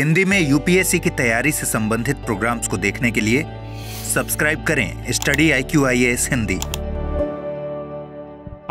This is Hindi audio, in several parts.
हिंदी में यूपीएससी की तैयारी से संबंधित प्रोग्राम्स को देखने के लिए सब्सक्राइब करें study I Q I S Hindi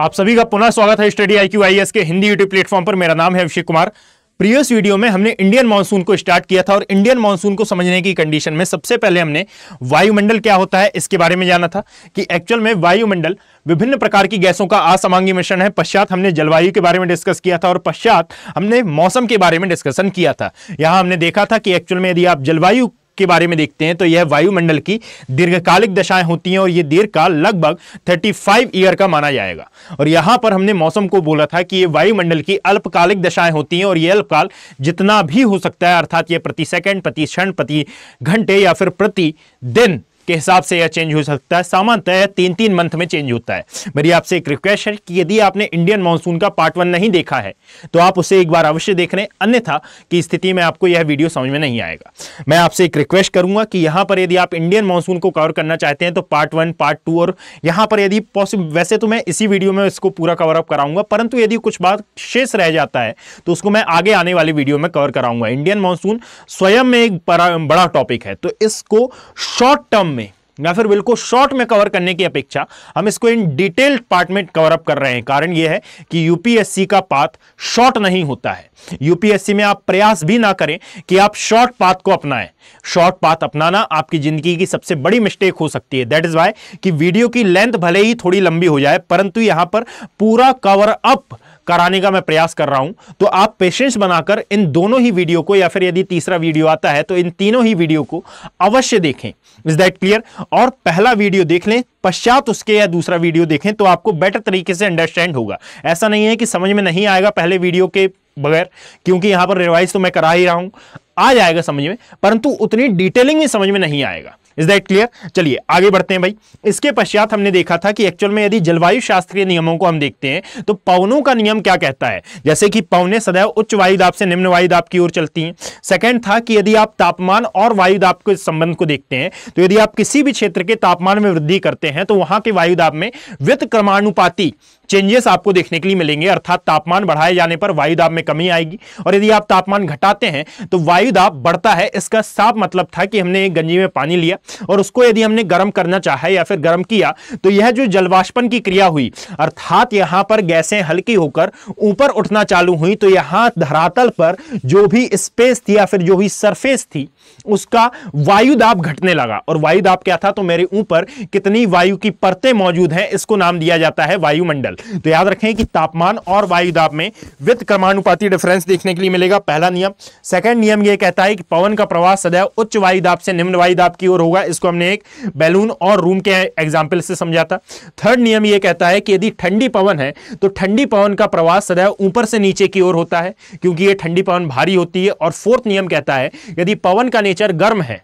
आप सभी का पुनः स्वागत है study I Q I S के हिंदी यूट्यूब प्लेटफॉर्म पर मेरा नाम है अभिषेक कुमार प्रीवियस वीडियो में हमने इंडियन मानसून को स्टार्ट किया था और इंडियन मानसून को समझने की कंडीशन में सबसे पहले हमने वायुमंडल क्या होता है इसके बारे में जाना था कि एक्चुअल में वायुमंडल विभिन्न प्रकार की गैसों का असमांगी मिश्रण है पश्चात हमने जलवायु के बारे में डिस्कस किया था और पश्चात हमने मौसम के बारे में डिस्कशन किया था यहां हमने देखा था कि एक्चुअल में यदि आप जलवायु के बारे में देखते हैं तो यह वायुमंडल की दीर्घकालिक दशाएं होती हैं और यह दीर्घकाल लगभग 35 ईयर का माना जाएगा और यहां पर हमने मौसम को बोला था कि यह वायुमंडल की अल्पकालिक दशाएं होती हैं और यह अल्पकाल जितना भी हो सकता है अर्थात यह प्रति सेकंड प्रति क्षण प्रति घंटे या फिर प्रति दिन के हिसाब से यह चेंज हो सकता है सामान्यतः तीन तीन मंथ में चेंज होता है मेरी आपसे एक रिक्वेस्ट है कि यदि आपने इंडियन मानसून का पार्ट वन नहीं देखा है तो आप उसे एक बार अवश्य देख रहे हैं अन्यथा की स्थिति में आपको यह वीडियो समझ में नहीं आएगा मैं आपसे एक रिक्वेस्ट करूंगा कि यहाँ पर यदि आप इंडियन मानसून को कवर करना चाहते हैं तो पार्ट वन पार्ट टू और यहाँ पर यदि पॉसिबल वैसे तो मैं इसी वीडियो में इसको पूरा कवर अप कराऊंगा परंतु यदि कुछ बात शेष रह जाता है तो उसको मैं आगे आने वाली वीडियो में कवर कराऊंगा इंडियन मानसून स्वयं में एक बड़ा टॉपिक है तो इसको शॉर्ट टर्म या फिर बिल्कुल शॉर्ट में कवर करने की अपेक्षा हम इसको इन डिटेल्ड पार्ट में कवर अप कर रहे हैं कारण यह है कि यूपीएससी का पाथ शॉर्ट नहीं होता है यूपीएससी में आप प्रयास भी ना करें कि आप शॉर्ट पाथ को अपनाएं शॉर्ट पाथ अपनाना आपकी जिंदगी की सबसे बड़ी मिस्टेक हो सकती है दैट इज वाई कि वीडियो की लेंथ भले ही थोड़ी लंबी हो जाए परंतु यहां पर पूरा कवर अप कराने का मैं प्रयास कर रहा हूं तो आप पेशेंस बनाकर इन दोनों ही वीडियो को या फिर यदि तीसरा वीडियो आता है तो इन तीनों ही वीडियो को अवश्य देखें इज दैट क्लियर और पहला वीडियो देख लें पश्चात उसके या दूसरा वीडियो देखें तो आपको बेटर तरीके से अंडरस्टैंड होगा ऐसा नहीं है कि समझ में नहीं आएगा पहले वीडियो के बगैर क्योंकि यहां पर रिवाइज तो मैं करा ही रहा हूं आ जाएगा समझ में परंतु उतनी डिटेलिंग में समझ में नहीं आएगा इज दैट क्लियर चलिए आगे बढ़ते हैं भाई इसके पश्चात हमने देखा था कि एक्चुअल में यदि जलवायु शास्त्रीय नियमों को हम देखते हैं तो पवनों का नियम क्या कहता है जैसे कि पवने सदैव उच्च वायुदाब से निम्न वायुदाब की ओर चलती हैं सेकंड था कि यदि आप तापमान और वायुदाब के संबंध को देखते हैं तो यदि आप किसी भी क्षेत्र के तापमान में वृद्धि करते हैं तो वहां के वायुदाब में व्यत क्रमानुपाती चेंजेस आपको देखने के लिए मिलेंगे अर्थात तापमान बढ़ाए जाने पर वायुदाब में कमी आएगी और यदि आप तापमान घटाते हैं तो वायुदाब बढ़ता है इसका साफ मतलब था कि हमने एक गंजी में पानी लिया और उसको यदि हमने गर्म करना चाहा या फिर गर्म किया तो यह जो जलवाष्पन की क्रिया हुई अर्थात यहां पर गैसें हल्की होकर ऊपर उठना चालू हुई तो यहां धरातल पर जो भी स्पेस थी या फिर जो भी सरफेस थी उसका वायुदाब घटने लगा और वायुदाब क्या था तो मेरे ऊपर कितनी वायु की परतें मौजूद हैं इसको नाम दिया जाता है वायुमंडल तो याद रखें कि तापमान और वायु दाब में वित्त क्रमानुपाती डिफरेंस देखने के लिए मिलेगा पहला नियम सेकंड नियम यह कहता है कि पवन का प्रवाह सदैव उच्च वायु दाब से निम्न वायु दाब की ओर होगा इसको हमने एक बैलून और रूम के एग्जाम्पल से समझा था थर्ड नियम यह कहता है कि यदि ठंडी पवन है तो ठंडी पवन का प्रवाह सदैव ऊपर से नीचे की ओर होता है क्योंकि यह ठंडी पवन भारी होती है और फोर्थ नियम कहता है यदि पवन का नेचर गर्म है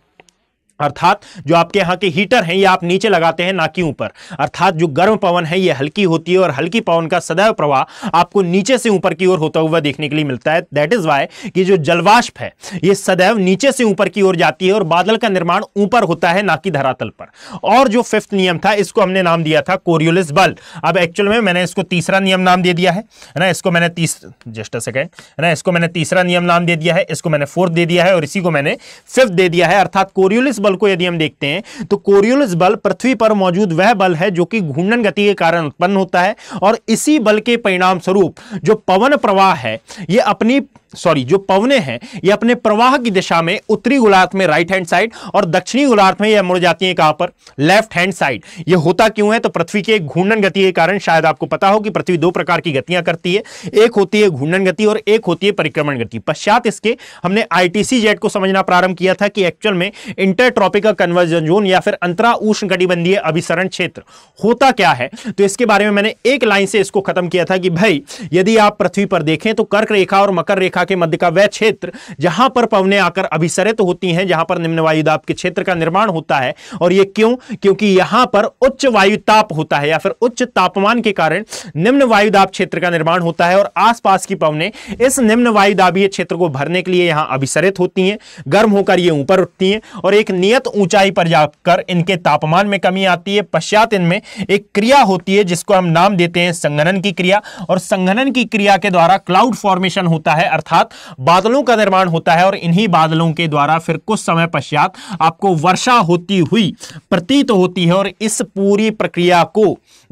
अर्थात जो आपके यहाँ के हीटर हैं ये आप नीचे लगाते हैं ना कि ऊपर अर्थात जो गर्म पवन है ये हल्की होती है और हल्की पवन का सदैव प्रवाह आपको नीचे से ऊपर की ओर होता हुआ देखने के लिए मिलता है दैट इज वाई कि जो जलवाष्प है ये सदैव नीचे से ऊपर की ओर जाती है और बादल का निर्माण ऊपर होता है ना कि धरातल पर और जो फिफ्थ नियम था इसको हमने नाम दिया था कोरियोलिस बल अब एक्चुअल में मैंने इसको तीसरा नियम नाम दे दिया है ना इसको मैंने तीस जस्ट सेकेंड ना इसको मैंने तीसरा नियम नाम दे दिया है इसको मैंने फोर्थ दे दिया है और इसी को मैंने फिफ्थ दे दिया है अर्थात कोरियोलिस बल को यदि हम देखते हैं तो कोरियोलिस बल पृथ्वी पर मौजूद वह बल है जो कि घूर्णन गति के कारण उत्पन्न होता है और इसी बल के परिणाम स्वरूप जो पवन प्रवाह है ये अपनी सॉरी जो पवने हैं ये अपने प्रवाह की दिशा में उत्तरी गोलार्थ में राइट हैंड साइड और दक्षिणी गोलार्थ में ये मुड़ जाती हैं कहां पर लेफ्ट हैंड साइड ये होता क्यों है तो पृथ्वी के घूर्णन गति के कारण शायद आपको पता हो कि पृथ्वी दो प्रकार की गतियां करती है एक होती है घूर्णन गति और एक होती है परिक्रमण गति पश्चात इसके हमने आईटीसी जेट को समझना प्रारंभ किया था कि एक्चुअल में इंटर ट्रॉपिकल कन्वर्जन जोन या फिर अंतरा उष्ण कटिबंधीय अभिसरण क्षेत्र होता क्या है तो इसके बारे में मैंने एक लाइन से इसको खत्म किया था कि भाई यदि आप पृथ्वी पर देखें तो कर्क रेखा और मकर रेखा के मध्य का वह क्षेत्र जहां पर पवने आकर अभिसरित तो होती हैं जहां पर निम्न वायुदाप के क्षेत्र का निर्माण होता है और यह क्यों क्योंकि यहां पर उच्च वायुताप होता है या फिर उच्च तापमान के कारण निम्न वायुदाप क्षेत्र का निर्माण होता है और आसपास की पवने इस निम्न वायुदाबीय क्षेत्र को भरने के लिए यहां अभिसरित होती हैं गर्म होकर ये ऊपर उठती हैं और एक नियत ऊंचाई पर जाकर इनके तापमान में कमी आती है पश्चात इनमें एक क्रिया होती है जिसको हम नाम देते हैं संगनन की क्रिया और संगनन की क्रिया के द्वारा क्लाउड फॉर्मेशन होता है अर्थात बादलों का निर्माण होता है और इन्हीं बादलों के द्वारा फिर कुछ समय पश्चात आपको वर्षा होती हुई प्रतीत होती है और इस पूरी प्रक्रिया को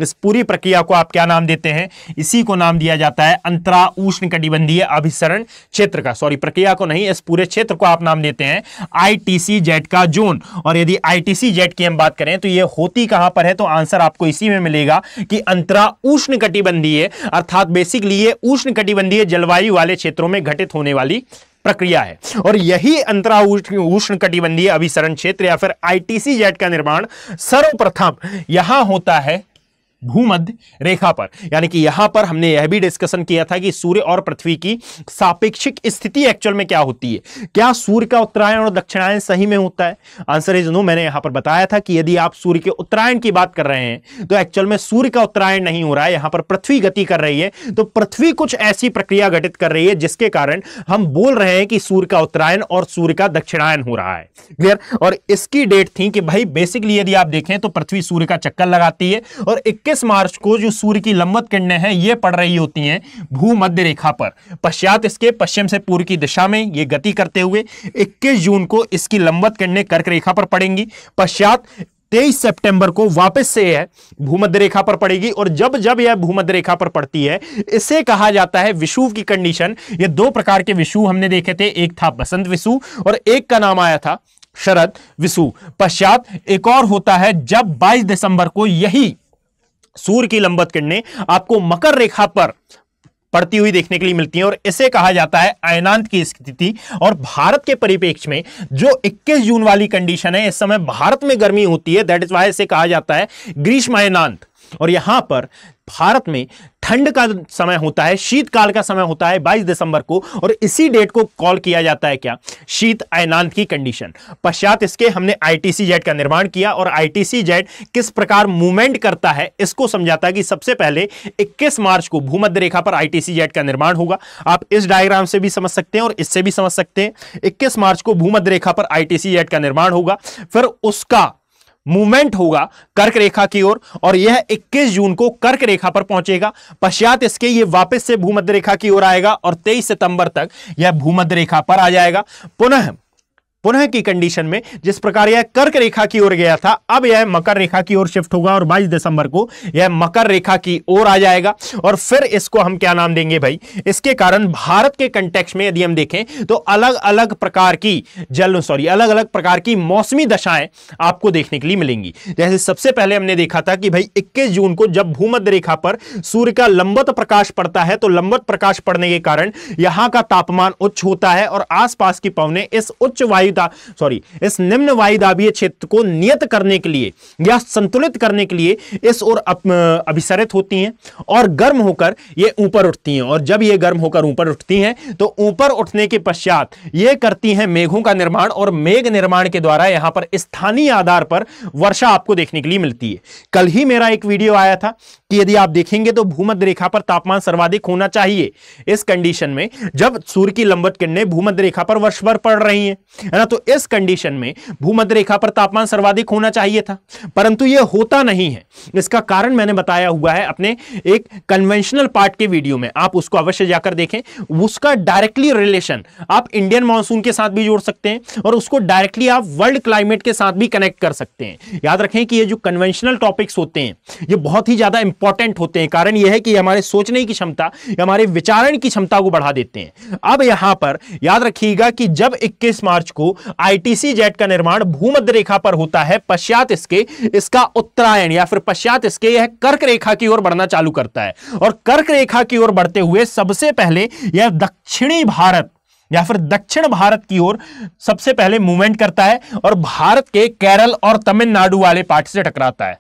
इस पूरी प्रक्रिया को आप क्या नाम देते हैं इसी को नाम दिया जाता है अंतरा उष्ण कटिबंधीय अभिसरण क्षेत्र का सॉरी प्रक्रिया को नहीं इस पूरे क्षेत्र को आप नाम देते हैं आईटीसी जेट का जो फॉर्च्यून और यदि आईटीसी जेट की हम बात करें तो यह होती कहां पर है तो आंसर आपको इसी में मिलेगा कि अंतरा उष्ण कटिबंधीय अर्थात बेसिकली ये उष्ण कटिबंधीय जलवायु वाले क्षेत्रों में घटित होने वाली प्रक्रिया है और यही अंतरा उष्ण कटिबंधीय अभिसरण क्षेत्र या फिर आईटीसी जेट का निर्माण सर्वप्रथम यहां होता है भूमध्य रेखा पर यानी कि यहां पर हमने यह भी डिस्कशन किया था कि सूर्य और पृथ्वी की सापेक्षिक स्थिति एक्चुअल में क्या होती है क्या सूर्य का उत्तरायण और दक्षिणायन सही में होता है आंसर इज नो मैंने यहां पर बताया था कि यदि आप सूर्य के उत्तरायण की बात कर रहे हैं तो एक्चुअल में सूर्य का उत्तरायण नहीं हो रहा है यहां पर पृथ्वी गति कर रही है तो पृथ्वी कुछ ऐसी प्रक्रिया घटित कर रही है जिसके कारण हम बोल रहे हैं कि सूर्य का उत्तरायण और सूर्य का दक्षिणायन हो रहा है क्लियर और इसकी डेट थी कि भाई बेसिकली यदि आप देखें तो पृथ्वी सूर्य का चक्कर लगाती है और इक्कीस इक्कीस मार्च को जो सूर्य की लंबत किरणें हैं ये पड़ रही होती हैं भूमध्य रेखा पर पश्चात इसके पश्चिम से पूर्व की दिशा में ये गति करते हुए इक्कीस जून को इसकी लंबत किरणें कर्क रेखा पर पड़ेंगी पश्चात तेईस सितंबर को वापस से यह भूमध्य रेखा पर पड़ेगी और जब जब यह भूमध्य रेखा पर पड़ती है इसे कहा जाता है विषुव की कंडीशन ये दो प्रकार के विषु हमने देखे थे एक था बसंत विषु और एक का नाम आया था शरद विषु पश्चात एक और होता है जब 22 दिसंबर को यही सूर्य की लंबत किरणें आपको मकर रेखा पर पड़ती हुई देखने के लिए मिलती हैं और इसे कहा जाता है अयनांत की स्थिति और भारत के परिपेक्ष में जो 21 जून वाली कंडीशन है इस समय भारत में गर्मी होती है दैट इज वाई इसे कहा जाता है ग्रीष्म आयनांत और यहाँ पर भारत में ठंड का समय होता है शीतकाल का समय होता है 22 दिसंबर को और इसी डेट को कॉल किया जाता है क्या शीत आयनांत की कंडीशन पश्चात इसके हमने आईटीसी जेट का निर्माण किया और आईटीसी जेट किस प्रकार मूवमेंट करता है इसको समझाता है कि सबसे पहले 21 मार्च को भूमध्य रेखा पर आईटीसी जेट का निर्माण होगा आप इस डायग्राम से भी समझ सकते हैं और इससे भी समझ सकते हैं इक्कीस मार्च को भूमध्य रेखा पर आईटीसी जेट का निर्माण होगा फिर उसका मूवमेंट होगा कर्क रेखा की ओर और, और यह 21 जून को कर्क रेखा पर पहुंचेगा पश्चात इसके यह वापस से भूमध्य रेखा की ओर आएगा और 23 सितंबर तक यह भूमध्य रेखा पर आ जाएगा पुनः पुनः की कंडीशन में जिस प्रकार यह कर्क रेखा की ओर गया था अब यह मकर रेखा की ओर शिफ्ट होगा और 22 दिसंबर को यह मकर रेखा की ओर आ जाएगा और फिर इसको हम क्या नाम देंगे भाई इसके कारण भारत के कंटेक्स में यदि हम देखें तो अलग अलग प्रकार की जल सॉरी अलग अलग प्रकार की मौसमी दशाएं आपको देखने के लिए मिलेंगी जैसे सबसे पहले हमने देखा था कि भाई इक्कीस जून को जब भूमध्य रेखा पर सूर्य का लंबत प्रकाश पड़ता है तो लंबत प्रकाश पड़ने के कारण यहां का तापमान उच्च होता है और आसपास की पवने इस उच्च वायु वायुदाब सॉरी इस निम्न वायुदाबीय क्षेत्र को नियत करने के लिए या संतुलित करने के लिए इस ओर अभिसरित होती हैं और गर्म होकर ये ऊपर उठती हैं और जब ये गर्म होकर ऊपर उठती हैं तो ऊपर उठने के पश्चात ये करती हैं मेघों का निर्माण और मेघ निर्माण के द्वारा यहां पर स्थानीय आधार पर वर्षा आपको देखने के लिए मिलती है कल ही मेरा एक वीडियो आया था कि यदि आप देखेंगे तो भूमध्य रेखा पर तापमान सर्वाधिक होना चाहिए इस कंडीशन में जब सूर्य की लंबत किरणें भूमध्य रेखा पर वर्ष भर पड़ रही हैं था तो इस कंडीशन में भूमध्य रेखा पर तापमान सर्वाधिक होना चाहिए था परंतु यह होता नहीं है इसका कारण मैंने बताया हुआ है अपने एक कन्वेंशनल पार्ट के वीडियो में आप उसको अवश्य जाकर देखें उसका डायरेक्टली रिलेशन आप इंडियन मानसून के साथ भी जोड़ सकते हैं और उसको डायरेक्टली आप वर्ल्ड क्लाइमेट के साथ भी कनेक्ट कर सकते हैं याद रखें कि ये जो कन्वेंशनल टॉपिक्स होते हैं ये बहुत ही ज्यादा इंपॉर्टेंट होते हैं कारण यह है कि हमारे सोचने की क्षमता हमारे विचारण की क्षमता को बढ़ा देते हैं अब यहां पर याद रखिएगा कि जब 21 मार्च को आईटीसी जेट का निर्माण भूमध्य रेखा पर होता है पश्चात इसके इसका उत्तरायण या फिर पश्चात इसके यह कर्क रेखा की ओर बढ़ना चालू करता है और कर्क रेखा की ओर बढ़ते हुए सबसे पहले यह दक्षिणी भारत या फिर दक्षिण भारत की ओर सबसे पहले मूवमेंट करता है और भारत के केरल और तमिलनाडु वाले पार्ट से टकराता है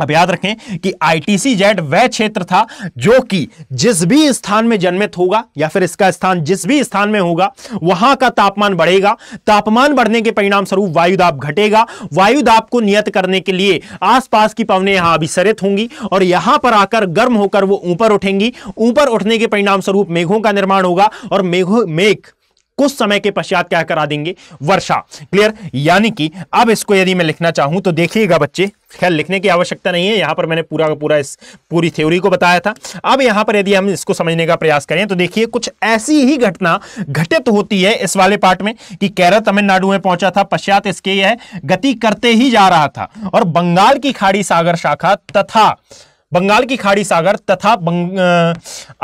अब याद रखें कि आईटीसी जेट वह क्षेत्र था जो कि जिस भी स्थान में जन्मित होगा या फिर इसका स्थान जिस भी स्थान में होगा वहां का तापमान बढ़ेगा तापमान बढ़ने के परिणाम स्वरूप वायुदाब घटेगा वायुदाब को नियत करने के लिए आसपास की पवने यहां अभिसरित होंगी और यहां पर आकर गर्म होकर वो ऊपर उठेंगी ऊपर उठने के परिणाम स्वरूप मेघों का निर्माण होगा और मेघो मेघ कुछ समय के पश्चात क्या करा देंगे वर्षा क्लियर यानी कि अब इसको यदि मैं लिखना चाहूं तो देखिएगा बच्चे खैर लिखने की आवश्यकता नहीं है यहां पर मैंने पूरा का पूरा इस पूरी थ्योरी को बताया था अब यहां पर यदि हम इसको समझने का प्रयास करें तो देखिए कुछ ऐसी ही घटना घटित होती है इस वाले पार्ट में कि कैरा तमिलनाडु में पहुंचा था पश्चात इसके यह गति करते ही जा रहा था और बंगाल की खाड़ी सागर शाखा तथा बंगाल की खाड़ी सागर तथा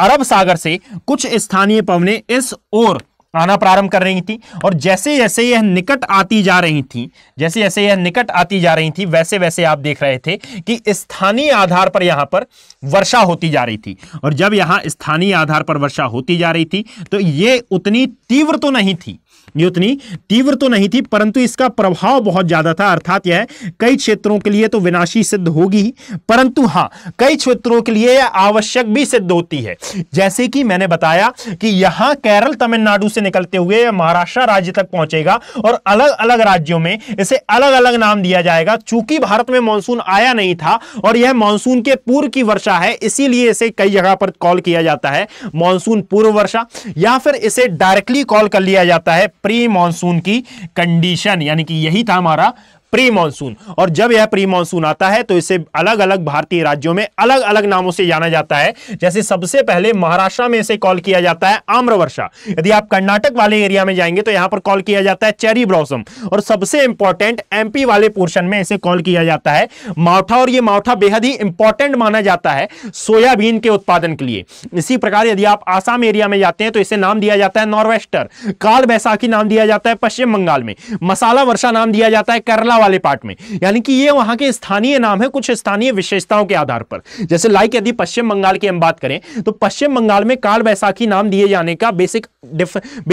अरब सागर से कुछ स्थानीय पवने इस ओर आना प्रारंभ कर रही थी और जैसे जैसे यह निकट आती जा रही थी जैसे जैसे यह निकट आती जा रही थी वैसे वैसे आप देख रहे थे कि स्थानीय आधार पर यहाँ पर वर्षा होती जा रही थी और जब यहाँ स्थानीय आधार पर वर्षा होती जा रही थी तो ये उतनी तीव्र तो नहीं थी ये उतनी तीव्र तो नहीं थी परंतु इसका प्रभाव बहुत ज्यादा था अर्थात यह कई क्षेत्रों के लिए तो विनाशी सिद्ध होगी ही परंतु हाँ कई क्षेत्रों के लिए आवश्यक भी सिद्ध होती है जैसे कि मैंने बताया कि यहां केरल तमिलनाडु से निकलते हुए महाराष्ट्र राज्य तक पहुंचेगा और अलग अलग राज्यों में इसे अलग अलग नाम दिया जाएगा चूंकि भारत में मानसून आया नहीं था और यह मानसून के पूर्व की वर्षा है इसीलिए इसे कई जगह पर कॉल किया जाता है मानसून पूर्व वर्षा या फिर इसे डायरेक्टली कॉल कर लिया जाता है प्री मानसून की कंडीशन यानी कि यही था हमारा प्री मानसून और जब यह प्री मानसून आता है तो इसे अलग अलग भारतीय राज्यों में अलग अलग नामों से जाना जाता है जैसे सबसे पहले महाराष्ट्र में इसे कॉल किया जाता है आम्र वर्षा यदि आप कर्नाटक वाले एरिया में जाएंगे तो यहां पर कॉल किया जाता है चेरी ब्लॉसम और सबसे इंपॉर्टेंट एमपी वाले पोर्शन में इसे कॉल किया जाता है मावठा और यह मावठा बेहद ही इंपॉर्टेंट माना जाता है सोयाबीन के उत्पादन के लिए इसी प्रकार यदि आप आसाम एरिया में जाते हैं तो इसे नाम दिया जाता है नॉर्वेस्टर काल बैसाखी नाम दिया जाता है पश्चिम बंगाल में मसाला वर्षा नाम दिया जाता है केरला वाले पार्ट में यानी कि ये वहां के स्थानीय नाम है कुछ स्थानीय विशेषताओं के आधार पर जैसे लाइक यदि पश्चिम बंगाल की हम बात करें तो पश्चिम बंगाल में काल बैसाखी नाम दिए जाने का बेसिक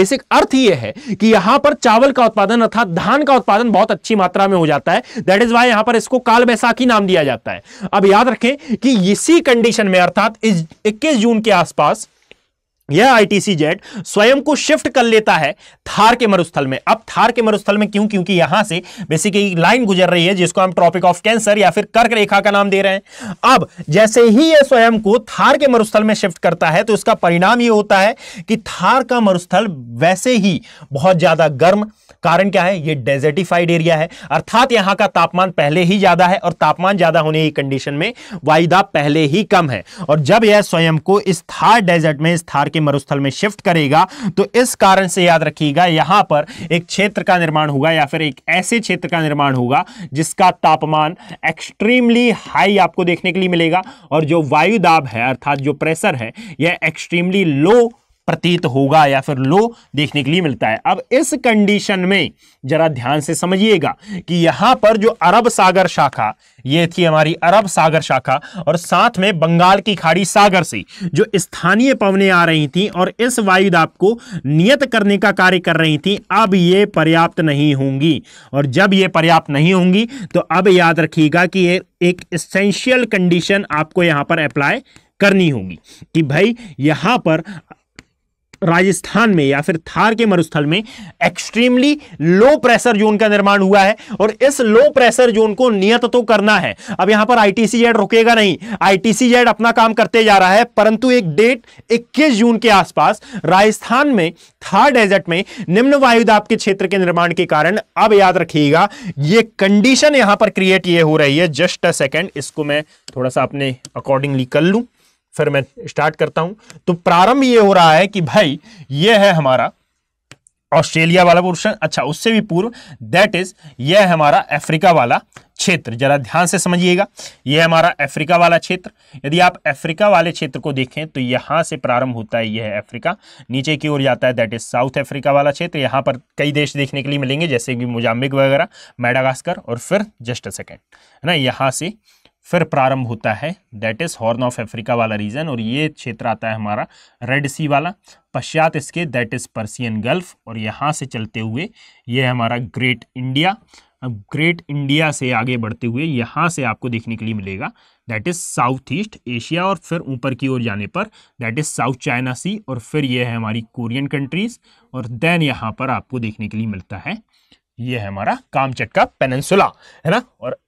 बेसिक अर्थ ये है कि यहां पर चावल का उत्पादन अर्थात धान का उत्पादन बहुत अच्छी मात्रा में हो जाता है दैट इज वाई यहां पर इसको काल बैसाखी नाम दिया जाता है अब याद रखें कि इसी कंडीशन में अर्थात इक्कीस जून के आसपास यह आईटीसी जेट स्वयं को शिफ्ट कर लेता है थार के मरुस्थल में अब थार के मरुस्थल में क्यों क्योंकि यहां से बेसिकली लाइन गुजर रही है जिसको हम ट्रॉपिक ऑफ कैंसर या फिर कर्क रेखा का नाम दे रहे हैं अब जैसे ही यह स्वयं को थार के मरुस्थल में शिफ्ट करता है तो इसका परिणाम यह होता है कि थार का मरुस्थल वैसे ही बहुत ज्यादा गर्म कारण क्या है ये डेजर्टिफाइड एरिया है अर्थात यहां का तापमान पहले ही ज्यादा है और तापमान ज्यादा होने की कंडीशन में वायुदाब पहले ही कम है और जब यह स्वयं को इस थार डेजर्ट में इस थार के मरुस्थल में शिफ्ट करेगा तो इस कारण से याद रखिएगा यहां पर एक क्षेत्र का निर्माण होगा या फिर एक ऐसे क्षेत्र का निर्माण होगा जिसका तापमान एक्सट्रीमली हाई आपको देखने के लिए मिलेगा और जो वायुदाब है अर्थात जो प्रेशर है यह एक्सट्रीमली लो प्रतीत होगा या फिर लो देखने के लिए मिलता है अब इस कंडीशन में जरा ध्यान से समझिएगा कि यहां पर जो अरब सागर शाखा ये थी हमारी अरब सागर शाखा और साथ में बंगाल की खाड़ी सागर से जो स्थानीय पवने आ रही थी और इस वायुदाप को नियत करने का कार्य कर रही थी अब ये पर्याप्त नहीं होंगी और जब ये पर्याप्त नहीं होंगी तो अब याद रखिएगा कि ये एक इसेंशियल कंडीशन आपको यहां पर अप्लाई करनी होगी कि भाई यहाँ पर राजस्थान में या फिर थार के मरुस्थल में एक्सट्रीमली लो प्रेशर जोन का निर्माण हुआ है और इस लो प्रेशर जोन को नियत तो करना है अब यहां पर आईटीसी जेड रुकेगा नहीं आईटीसी जेड अपना काम करते जा रहा है परंतु एक डेट 21 जून के आसपास राजस्थान में थार डेजर्ट में निम्न वायुदाब के क्षेत्र के निर्माण के कारण अब याद रखिएगा ये कंडीशन यहां पर क्रिएट ये हो रही है जस्ट अ सेकेंड इसको मैं थोड़ा सा अपने अकॉर्डिंगली कर लूं फिर मैं स्टार्ट करता हूं तो प्रारंभ ये हो रहा है कि भाई ये है हमारा ऑस्ट्रेलिया वाला पोर्शन अच्छा उससे भी पूर्व दैट इज यह है हमारा अफ्रीका वाला क्षेत्र जरा ध्यान से समझिएगा यह हमारा अफ्रीका वाला क्षेत्र यदि आप अफ्रीका वाले क्षेत्र को देखें तो यहाँ से प्रारंभ होता है यह अफ्रीका नीचे की ओर जाता है दैट इज साउथ अफ्रीका वाला क्षेत्र यहाँ पर कई देश देखने के लिए मिलेंगे जैसे कि मोजाम्बिक वगैरह मेडागास्कर और फिर जस्ट अ सेकेंड है ना यहाँ से फिर प्रारंभ होता है that is Horn of Africa वाला रीजन और ये क्षेत्र आता है हमारा रेड सी वाला पश्चात इसके दैट इज़ पर्सियन गल्फ और यहाँ से चलते हुए ये हमारा ग्रेट इंडिया अब ग्रेट इंडिया से आगे बढ़ते हुए यहाँ से आपको देखने के लिए मिलेगा that is South East Asia और फिर ऊपर की ओर जाने पर that is South China Sea और फिर ये है हमारी कोरियन कंट्रीज़ और देन यहाँ पर आपको देखने के लिए मिलता है ये है हमारा कामचटका पेनसुला है ना और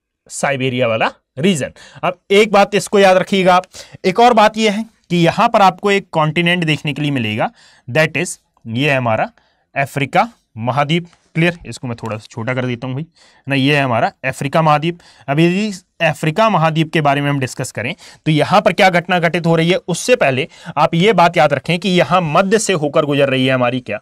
साइबेरिया वाला रीजन अब एक बात इसको याद रखिएगा आप एक और बात यह है कि यहां पर आपको एक कॉन्टिनेंट देखने के लिए मिलेगा दैट इज ये है हमारा अफ्रीका महाद्वीप क्लियर इसको मैं थोड़ा सा छोटा कर देता हूँ भाई ना ये है हमारा अफ्रीका महाद्वीप अब यदि अफ्रीका महाद्वीप के बारे में हम डिस्कस करें तो यहाँ पर क्या घटना घटित हो रही है उससे पहले आप ये बात याद रखें कि यहाँ मध्य से होकर गुजर रही है हमारी क्या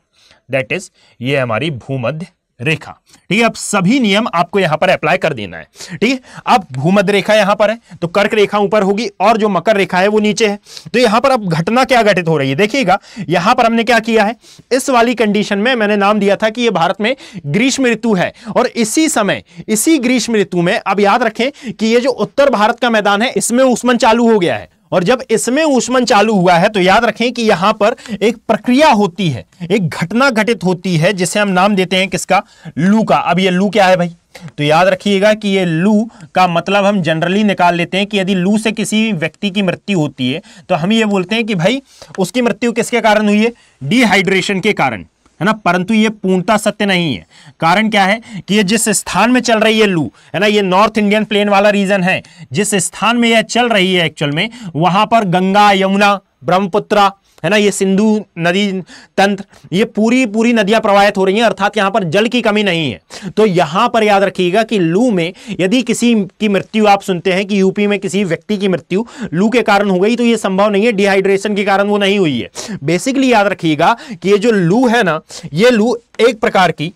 दैट इज ये हमारी भूमध्य रेखा ठीक है अब सभी नियम आपको यहां पर अप्लाई कर देना है ठीक है अब भूमध रेखा यहां पर है तो कर्क रेखा ऊपर होगी और जो मकर रेखा है वो नीचे है तो यहां पर अब घटना क्या घटित हो रही है देखिएगा यहां पर हमने क्या किया है इस वाली कंडीशन में मैंने नाम दिया था कि ये भारत में ग्रीष्म ऋतु है और इसी समय इसी ग्रीष्म ऋतु में अब याद रखें कि यह जो उत्तर भारत का मैदान है इसमें उष्मन चालू हो गया है और जब इसमें ऊष्मन चालू हुआ है तो याद रखें कि यहां पर एक प्रक्रिया होती है एक घटना घटित होती है जिसे हम नाम देते हैं किसका लू का अब ये लू क्या है भाई तो याद रखिएगा कि ये लू का मतलब हम जनरली निकाल लेते हैं कि यदि लू से किसी व्यक्ति की मृत्यु होती है तो हम ये बोलते हैं कि भाई उसकी मृत्यु किसके कारण हुई है डिहाइड्रेशन के कारण है ना परंतु ये पूर्णता सत्य नहीं है कारण क्या है कि ये जिस स्थान में चल रही है लू है ना ये नॉर्थ इंडियन प्लेन वाला रीजन है जिस स्थान में यह चल रही है एक्चुअल में वहां पर गंगा यमुना ब्रह्मपुत्रा है ना ये सिंधु नदी तंत्र ये पूरी पूरी नदियां प्रवाहित हो रही हैं अर्थात यहां पर जल की कमी नहीं है तो यहां पर याद रखिएगा कि लू में यदि किसी की मृत्यु आप सुनते हैं कि यूपी में किसी व्यक्ति की मृत्यु लू के कारण हो गई तो ये संभव नहीं है डिहाइड्रेशन के कारण वो नहीं हुई है बेसिकली याद रखिएगा कि ये जो लू है ना ये लू एक प्रकार की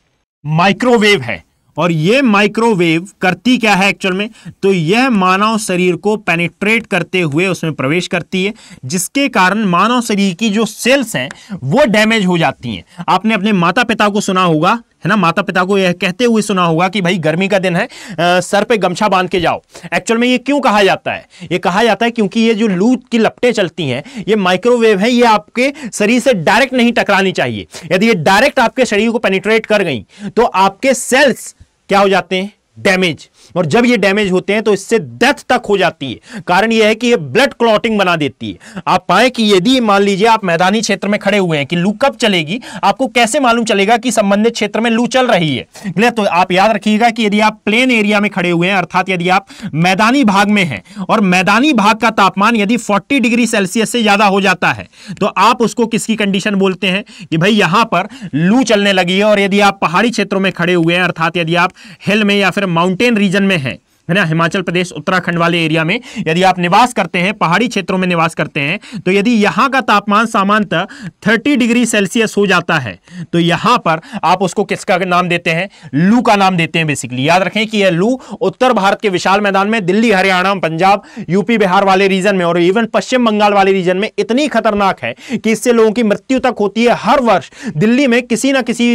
माइक्रोवेव है और ये माइक्रोवेव करती क्या है एक्चुअल में तो यह मानव शरीर को पेनिट्रेट करते हुए उसमें प्रवेश करती है जिसके कारण मानव शरीर की जो सेल्स हैं वो डैमेज हो जाती हैं आपने अपने माता पिता को सुना होगा है ना माता पिता को यह कहते हुए सुना होगा कि भाई गर्मी का दिन है आ, सर पे गमछा बांध के जाओ एक्चुअल में ये क्यों कहा जाता है ये कहा जाता है क्योंकि ये जो लू की लपटें चलती हैं ये माइक्रोवेव है ये आपके शरीर से डायरेक्ट नहीं टकरानी चाहिए यदि ये डायरेक्ट आपके शरीर को पेनिट्रेट कर गई तो आपके सेल्स क्या हो जाते हैं डैमेज और जब ये डैमेज होते हैं तो इससे डेथ तक हो जाती है कारण यह है कि ये ब्लड क्लॉटिंग बना देती है आप पाए कि यदि मान लीजिए आप मैदानी क्षेत्र में खड़े हुए हैं कि लू कब चलेगी आपको कैसे मालूम चलेगा कि संबंधित क्षेत्र में लू चल रही है क्लियर तो आप याद रखिएगा कि यदि आप प्लेन एरिया में खड़े हुए हैं अर्थात यदि आप मैदानी भाग में हैं और मैदानी भाग का तापमान यदि फोर्टी डिग्री सेल्सियस से ज्यादा हो जाता है तो आप उसको किसकी कंडीशन बोलते हैं कि भाई यहां पर लू चलने लगी है और यदि आप पहाड़ी क्षेत्रों में खड़े हुए हैं अर्थात यदि आप हिल में या फिर माउंटेन रीजन में है ना हिमाचल प्रदेश उत्तराखंड वाले एरिया में यदि आप निवास करते हैं पहाड़ी क्षेत्रों में निवास करते हैं तो यदि यहाँ का तापमान सामान्यतः थर्टी डिग्री सेल्सियस हो जाता है तो यहाँ पर आप उसको किसका नाम देते हैं लू का नाम देते हैं बेसिकली याद रखें कि यह लू उत्तर भारत के विशाल मैदान में दिल्ली हरियाणा पंजाब यूपी बिहार वाले रीजन में और इवन पश्चिम बंगाल वाले रीजन में इतनी खतरनाक है कि इससे लोगों की मृत्यु तक होती है हर वर्ष दिल्ली में किसी न किसी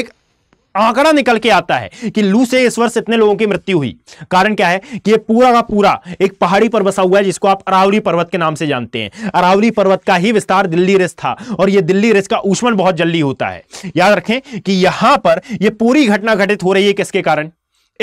एक आंकड़ा निकल के आता है कि लू से इस वर्ष इतने लोगों की मृत्यु हुई कारण क्या है कि ये पूरा का पूरा एक पहाड़ी पर बसा हुआ है जिसको आप अरावली पर्वत के नाम से जानते हैं अरावली पर्वत का ही विस्तार दिल्ली रिस था और ये दिल्ली रिस का ऊष्मन बहुत जल्दी होता है याद रखें कि यहां पर यह पूरी घटना घटित हो रही है किसके कारण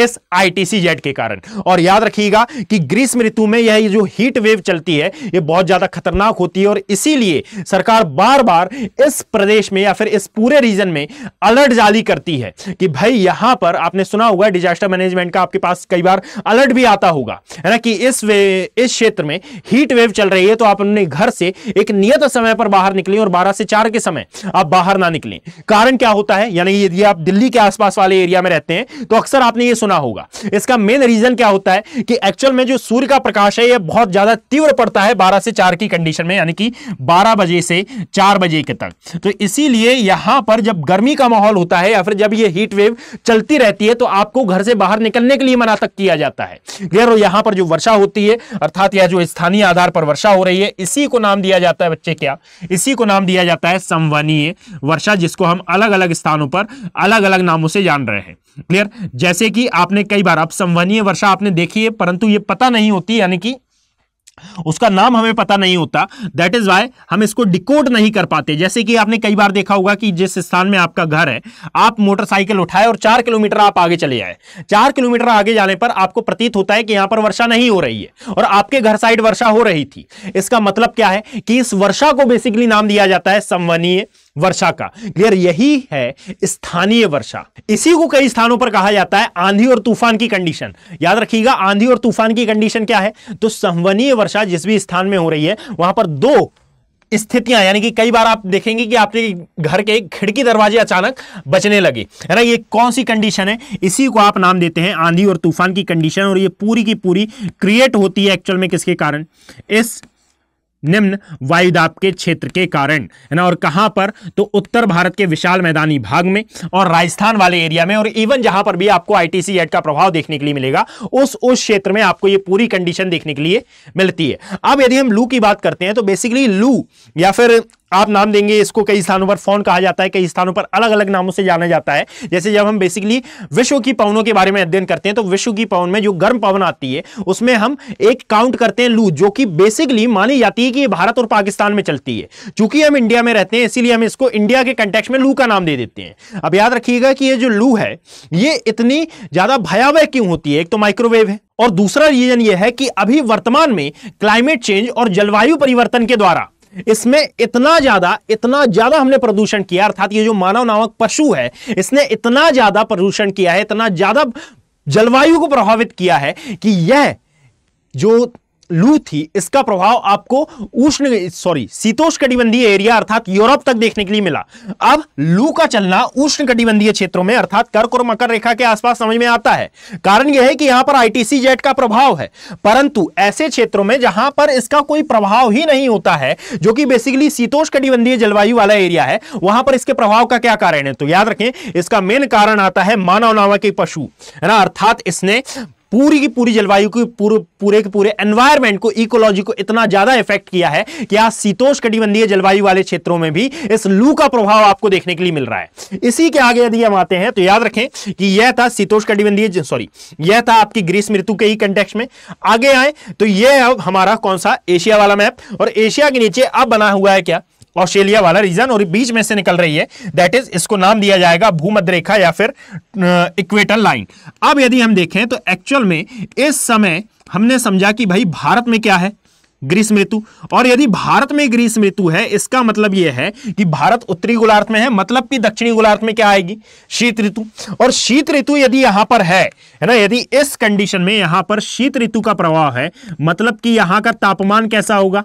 इस आईटीसी जेट के कारण और याद रखिएगा कि ग्रीष्म ऋतु में यह जो हीट वेव चलती है यह बहुत ज्यादा खतरनाक होती है और इसीलिए सरकार बार बार इस प्रदेश में या फिर इस पूरे रीजन में अलर्ट जारी करती है कि भाई यहां पर आपने सुना होगा डिजास्टर मैनेजमेंट का आपके पास कई बार अलर्ट भी आता होगा है ना कि इस वे इस क्षेत्र में हीट वेव चल रही है तो आप अपने घर से एक नियत समय पर बाहर निकलें और बारह से चार के समय आप बाहर ना निकलें कारण क्या होता है यानी यदि आप दिल्ली के आसपास वाले एरिया में रहते हैं तो अक्सर आपने ये सुना होगा इसका मेन रीजन क्या होता है कि एक्चुअल में जो सूर्य का प्रकाश है यह बहुत ज्यादा तीव्र पड़ता है बारह से चार की कंडीशन में यानी कि बारह बजे से चार बजे के तक तो इसीलिए यहां पर जब गर्मी का माहौल होता है या फिर जब यह हीट वेव चलती रहती है तो आपको घर से बाहर निकलने के लिए मना तक किया जाता है क्लियर यहां पर जो वर्षा होती है अर्थात यह जो स्थानीय आधार पर वर्षा हो रही है इसी को नाम दिया जाता है बच्चे क्या इसी को नाम दिया जाता है संवनीय वर्षा जिसको हम अलग अलग स्थानों पर अलग अलग नामों से जान रहे हैं क्लियर जैसे कि आपने कई बार अब संवनीय वर्षा आपने देखी है परंतु ये पता नहीं होती यानी कि उसका नाम हमें पता नहीं होता दैट इज वाई हम इसको डिकोड नहीं कर पाते जैसे कि आपने कई बार देखा होगा कि जिस स्थान में आपका घर है आप मोटरसाइकिल उठाए और चार किलोमीटर आप आगे चले आए चार किलोमीटर आगे जाने पर आपको प्रतीत होता है कि यहां पर वर्षा नहीं हो रही है और आपके घर साइड वर्षा हो रही थी इसका मतलब क्या है कि इस वर्षा को बेसिकली नाम दिया जाता है संवनीय वर्षा का क्लियर यही है स्थानीय वर्षा इसी को कई स्थानों पर कहा जाता है आंधी और तूफान की कंडीशन याद रखिएगा आंधी और तूफान की कंडीशन क्या है तो संवनीय वर्षा जिस भी स्थान में हो रही है वहां पर दो स्थितियां यानी कि कई बार आप देखेंगे कि आपके घर के खिड़की दरवाजे अचानक बचने लगे है ना ये कौन सी कंडीशन है इसी को आप नाम देते हैं आंधी और तूफान की कंडीशन और ये पूरी की पूरी क्रिएट होती है एक्चुअल में किसके कारण इस निम्न वायुदाब के क्षेत्र के कारण है ना और कहाँ पर तो उत्तर भारत के विशाल मैदानी भाग में और राजस्थान वाले एरिया में और इवन जहां पर भी आपको आईटीसी एड का प्रभाव देखने के लिए मिलेगा उस उस क्षेत्र में आपको ये पूरी कंडीशन देखने के लिए मिलती है अब यदि हम लू की बात करते हैं तो बेसिकली लू या फिर आप नाम देंगे इसको कई स्थानों पर फोन कहा जाता है कई स्थानों पर अलग अलग नामों से जाना जाता है जैसे जब हम बेसिकली विश्व की पवनों के बारे में अध्ययन करते हैं तो विश्व की पवन में जो गर्म पवन आती है उसमें हम एक काउंट करते हैं लू जो कि बेसिकली मानी जाती है कि ये भारत और पाकिस्तान में चलती है चूंकि हम इंडिया में रहते हैं इसीलिए हम इसको इंडिया के कंटेक्स में लू का नाम दे देते हैं अब याद रखिएगा कि ये जो लू है ये इतनी ज्यादा भयावह क्यों होती है एक तो माइक्रोवेव है और दूसरा रीजन ये है कि अभी वर्तमान में क्लाइमेट चेंज और जलवायु परिवर्तन के द्वारा इसमें इतना ज्यादा इतना ज्यादा हमने प्रदूषण किया अर्थात ये जो मानव नामक पशु है इसने इतना ज्यादा प्रदूषण किया है इतना ज्यादा जलवायु को प्रभावित किया है कि यह जो लू थी इसका प्रभाव आपको उष्ण सॉरी शीतोष कटिबंधीय एरिया अर्थात यूरोप तक देखने के लिए मिला अब लू का चलना उष्ण कटिबंधीय क्षेत्रों में अर्थात कर्क और मकर रेखा के आसपास समझ में आता है कारण यह है कि यहां पर आईटीसी जेट का प्रभाव है परंतु ऐसे क्षेत्रों में जहां पर इसका कोई प्रभाव ही नहीं होता है जो कि बेसिकली शीतोष कटिबंधीय जलवायु वाला एरिया है वहां पर इसके प्रभाव का क्या कारण है तो याद रखें इसका मेन कारण आता है मानव नामक पशु है ना अर्थात इसने पूरी की पूरी जलवायु की पूर, पूरे के पूरे एनवायरमेंट को इकोलॉजी को इतना ज्यादा इफेक्ट किया है कि आज शीतोष कटिबंधीय जलवायु वाले क्षेत्रों में भी इस लू का प्रभाव आपको देखने के लिए मिल रहा है इसी के आगे यदि हम आते हैं तो याद रखें कि यह था शीतोष कटिबंधीय सॉरी यह था आपकी ग्रीस मृत्यु के ही कंटेक्स में आगे आए तो यह हमारा कौन सा एशिया वाला मैप और एशिया के नीचे अब बना हुआ है क्या ऑस्ट्रेलिया वाला रीजन और बीच में से निकल रही है दैट इज इसको नाम दिया जाएगा भूमध्य रेखा या फिर इक्वेटर लाइन अब यदि हम देखें तो एक्चुअल में इस समय हमने समझा कि भाई भारत में क्या है ग्रीष्म ऋतु और यदि भारत में ग्रीष्म ऋतु है इसका मतलब यह है कि भारत उत्तरी गोलार्थ में है मतलब कि दक्षिणी गोलार्थ में क्या आएगी शीत ऋतु और शीत ऋतु यदि यहां पर है है ना यदि इस कंडीशन में यहां पर शीत ऋतु का प्रभाव है मतलब कि यहां का तापमान कैसा होगा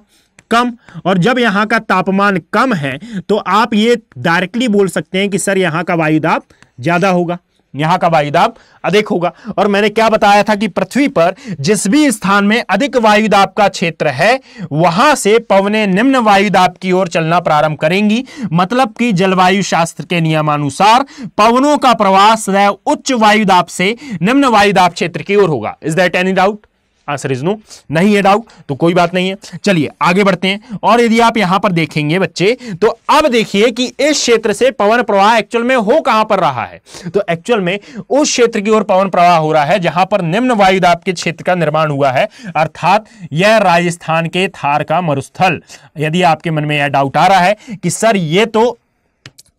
कम और जब यहाँ का तापमान कम है तो आप ये डायरेक्टली बोल सकते हैं कि सर यहाँ का वायुदाब ज़्यादा होगा यहाँ का वायुदाब अधिक होगा और मैंने क्या बताया था कि पृथ्वी पर जिस भी स्थान में अधिक वायुदाब का क्षेत्र है वहां से पवने निम्न वायुदाब की ओर चलना प्रारंभ करेंगी मतलब कि जलवायु शास्त्र के नियमानुसार पवनों का प्रवास उच्च वायुदाब से निम्न वायुदाब क्षेत्र की ओर होगा is that any doubt answer is no नहीं है डाउट तो कोई बात नहीं है चलिए आगे बढ़ते हैं और यदि आप यहां पर देखेंगे बच्चे तो अब देखिए कि इस क्षेत्र से पवन प्रवाह एक्चुअल में हो कहां पर रहा है तो एक्चुअल में उस क्षेत्र की ओर पवन प्रवाह हो रहा है जहां पर निम्न वायुदाब के क्षेत्र का निर्माण हुआ है अर्थात यह राजस्थान के थार का मरुस्थल यदि आपके मन में यह डाउट आ रहा है कि सर ये तो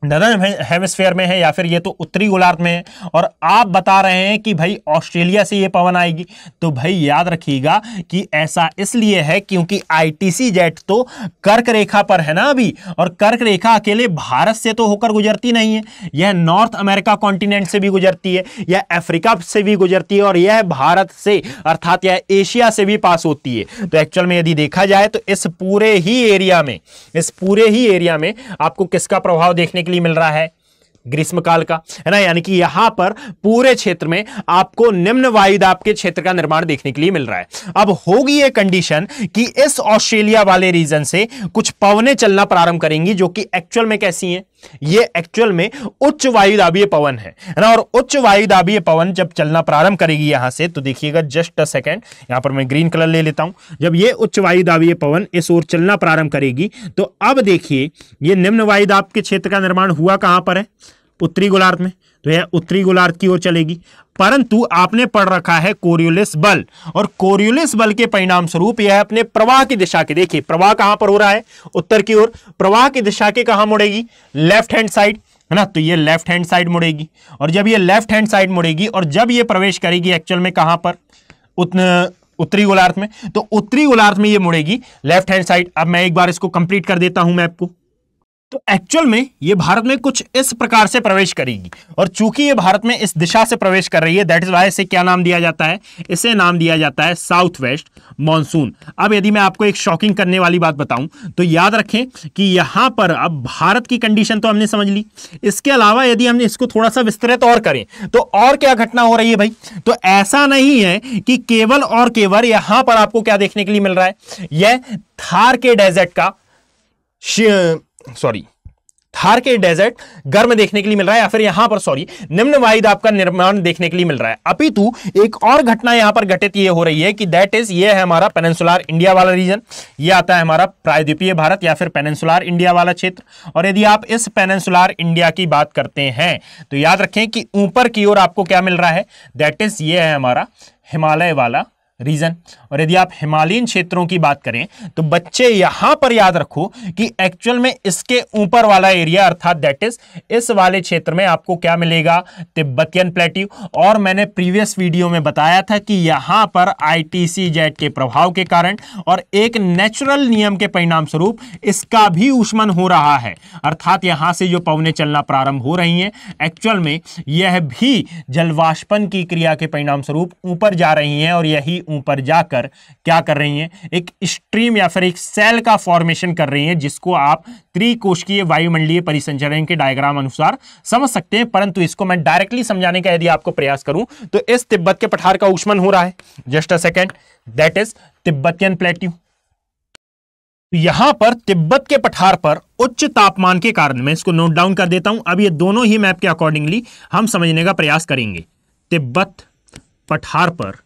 नदर्न हेमस्फेयर में है या फिर ये तो उत्तरी गोलार्ध में है और आप बता रहे हैं कि भाई ऑस्ट्रेलिया से ये पवन आएगी तो भाई याद रखिएगा कि ऐसा इसलिए है क्योंकि आईटीसी जेट तो कर्क रेखा पर है ना अभी और कर्क रेखा अकेले भारत से तो होकर गुजरती नहीं है यह नॉर्थ अमेरिका कॉन्टिनेंट से भी गुजरती है यह अफ्रीका से भी गुजरती है और यह भारत से अर्थात यह एशिया से भी पास होती है तो एक्चुअल में यदि देखा जाए तो इस पूरे ही एरिया में इस पूरे ही एरिया में आपको किसका प्रभाव देखने के डायरेक्टली मिल रहा है ग्रीष्मकाल का है ना यानी कि यहां पर पूरे क्षेत्र में आपको निम्न वायुदाब के क्षेत्र का निर्माण देखने के लिए मिल रहा है अब होगी ये कंडीशन कि इस ऑस्ट्रेलिया वाले रीजन से कुछ पवने चलना प्रारंभ करेंगी जो कि एक्चुअल में कैसी हैं ये एक्चुअल में उच्च वायुदाबीय पवन है ना और उच्च वायुदाबीय पवन जब चलना प्रारंभ करेगी यहां से तो देखिएगा जस्ट अ सेकेंड यहां पर मैं ग्रीन कलर ले लेता हूं जब ये उच्च वायुदाबीय पवन इस ओर चलना प्रारंभ करेगी तो अब देखिए ये निम्न वायुदाब के क्षेत्र का निर्माण हुआ कहां पर है उत्तरी गोलार्ध में तो यह उत्तरी गोलार्ध की ओर चलेगी परंतु आपने पढ़ रखा है कोरियोलिस बल और कोरियोलिस बल के परिणाम स्वरूप यह अपने प्रवाह की दिशा के देखिए प्रवाह कहां पर हो रहा है उत्तर की ओर प्रवाह की दिशा के कहां मुड़ेगी लेफ्ट हैंड साइड है ना तो ये लेफ्ट हैंड साइड मुड़ेगी और जब ये लेफ्ट हैंड साइड मुड़ेगी और जब ये प्रवेश करेगी एक्चुअल में कहां पर उत्तरी गोलार्थ में तो उत्तरी गोलार्थ में ये मुड़ेगी लेफ्ट हैंड साइड अब मैं एक बार इसको कंप्लीट कर देता हूं मैं आपको तो एक्चुअल में ये भारत में कुछ इस प्रकार से प्रवेश करेगी और चूंकि ये भारत में इस दिशा से प्रवेश कर रही है दैट इज वाई इसे क्या नाम दिया जाता है इसे नाम दिया जाता है साउथ वेस्ट मानसून अब यदि मैं आपको एक शॉकिंग करने वाली बात बताऊं तो याद रखें कि यहां पर अब भारत की कंडीशन तो हमने समझ ली इसके अलावा यदि हमने इसको थोड़ा सा विस्तृत और करें तो और क्या घटना हो रही है भाई तो ऐसा नहीं है कि केवल और केवल यहां पर आपको क्या देखने के लिए मिल रहा है यह थार के डेजर्ट का सॉरी थार के डेजर्ट गर्म देखने के लिए मिल रहा है या फिर यहां पर सॉरी निम्न वाहिद आपका निर्माण देखने के लिए मिल रहा है अपितु एक और घटना यहां पर घटित ये हो रही है कि दैट इज ये है हमारा पेनेंसुलर इंडिया वाला रीजन ये आता है हमारा प्रायद्वीपीय भारत या फिर पेनेंसुलर इंडिया वाला क्षेत्र और यदि आप इस पेनेंसुलर इंडिया की बात करते हैं तो याद रखें कि ऊपर की ओर आपको क्या मिल रहा है दैट इज ये है हमारा हिमालय वाला रीज़न और यदि आप हिमालयन क्षेत्रों की बात करें तो बच्चे यहां पर याद रखो कि एक्चुअल में इसके ऊपर वाला एरिया अर्थात दैट इज इस वाले क्षेत्र में आपको क्या मिलेगा तिब्बतियन प्लेट्यू और मैंने प्रीवियस वीडियो में बताया था कि यहां पर आईटीसी जेट के प्रभाव के कारण और एक नेचुरल नियम के परिणाम स्वरूप इसका भी उष्मन हो रहा है अर्थात यहाँ से जो पवने चलना प्रारंभ हो रही है एक्चुअल में यह भी जलवाष्पन की क्रिया के परिणाम स्वरूप ऊपर जा रही है और यही ऊपर जाकर क्या कर रही हैं एक स्ट्रीम या फिर एक सेल का फॉर्मेशन कर रही हैं जिसको आप त्रिकोषीय वायुमंडलीय परिसंचरण के डायग्राम अनुसार समझ सकते हैं परंतु इसको मैं डायरेक्टली समझाने का यदि आपको प्रयास करूं तो इस तिब्बत के पठार का उष्मन हो रहा है just a second that is Tibetan plateau यहां पर तिब्बत के पठार पर उच्च तापमान के कारण मैं इसको नोट डाउन कर देता हूं अब ये दोनों ही मैप के अकॉर्डिंगली हम समझने का प्रयास करेंगे तिब्बत पठार पर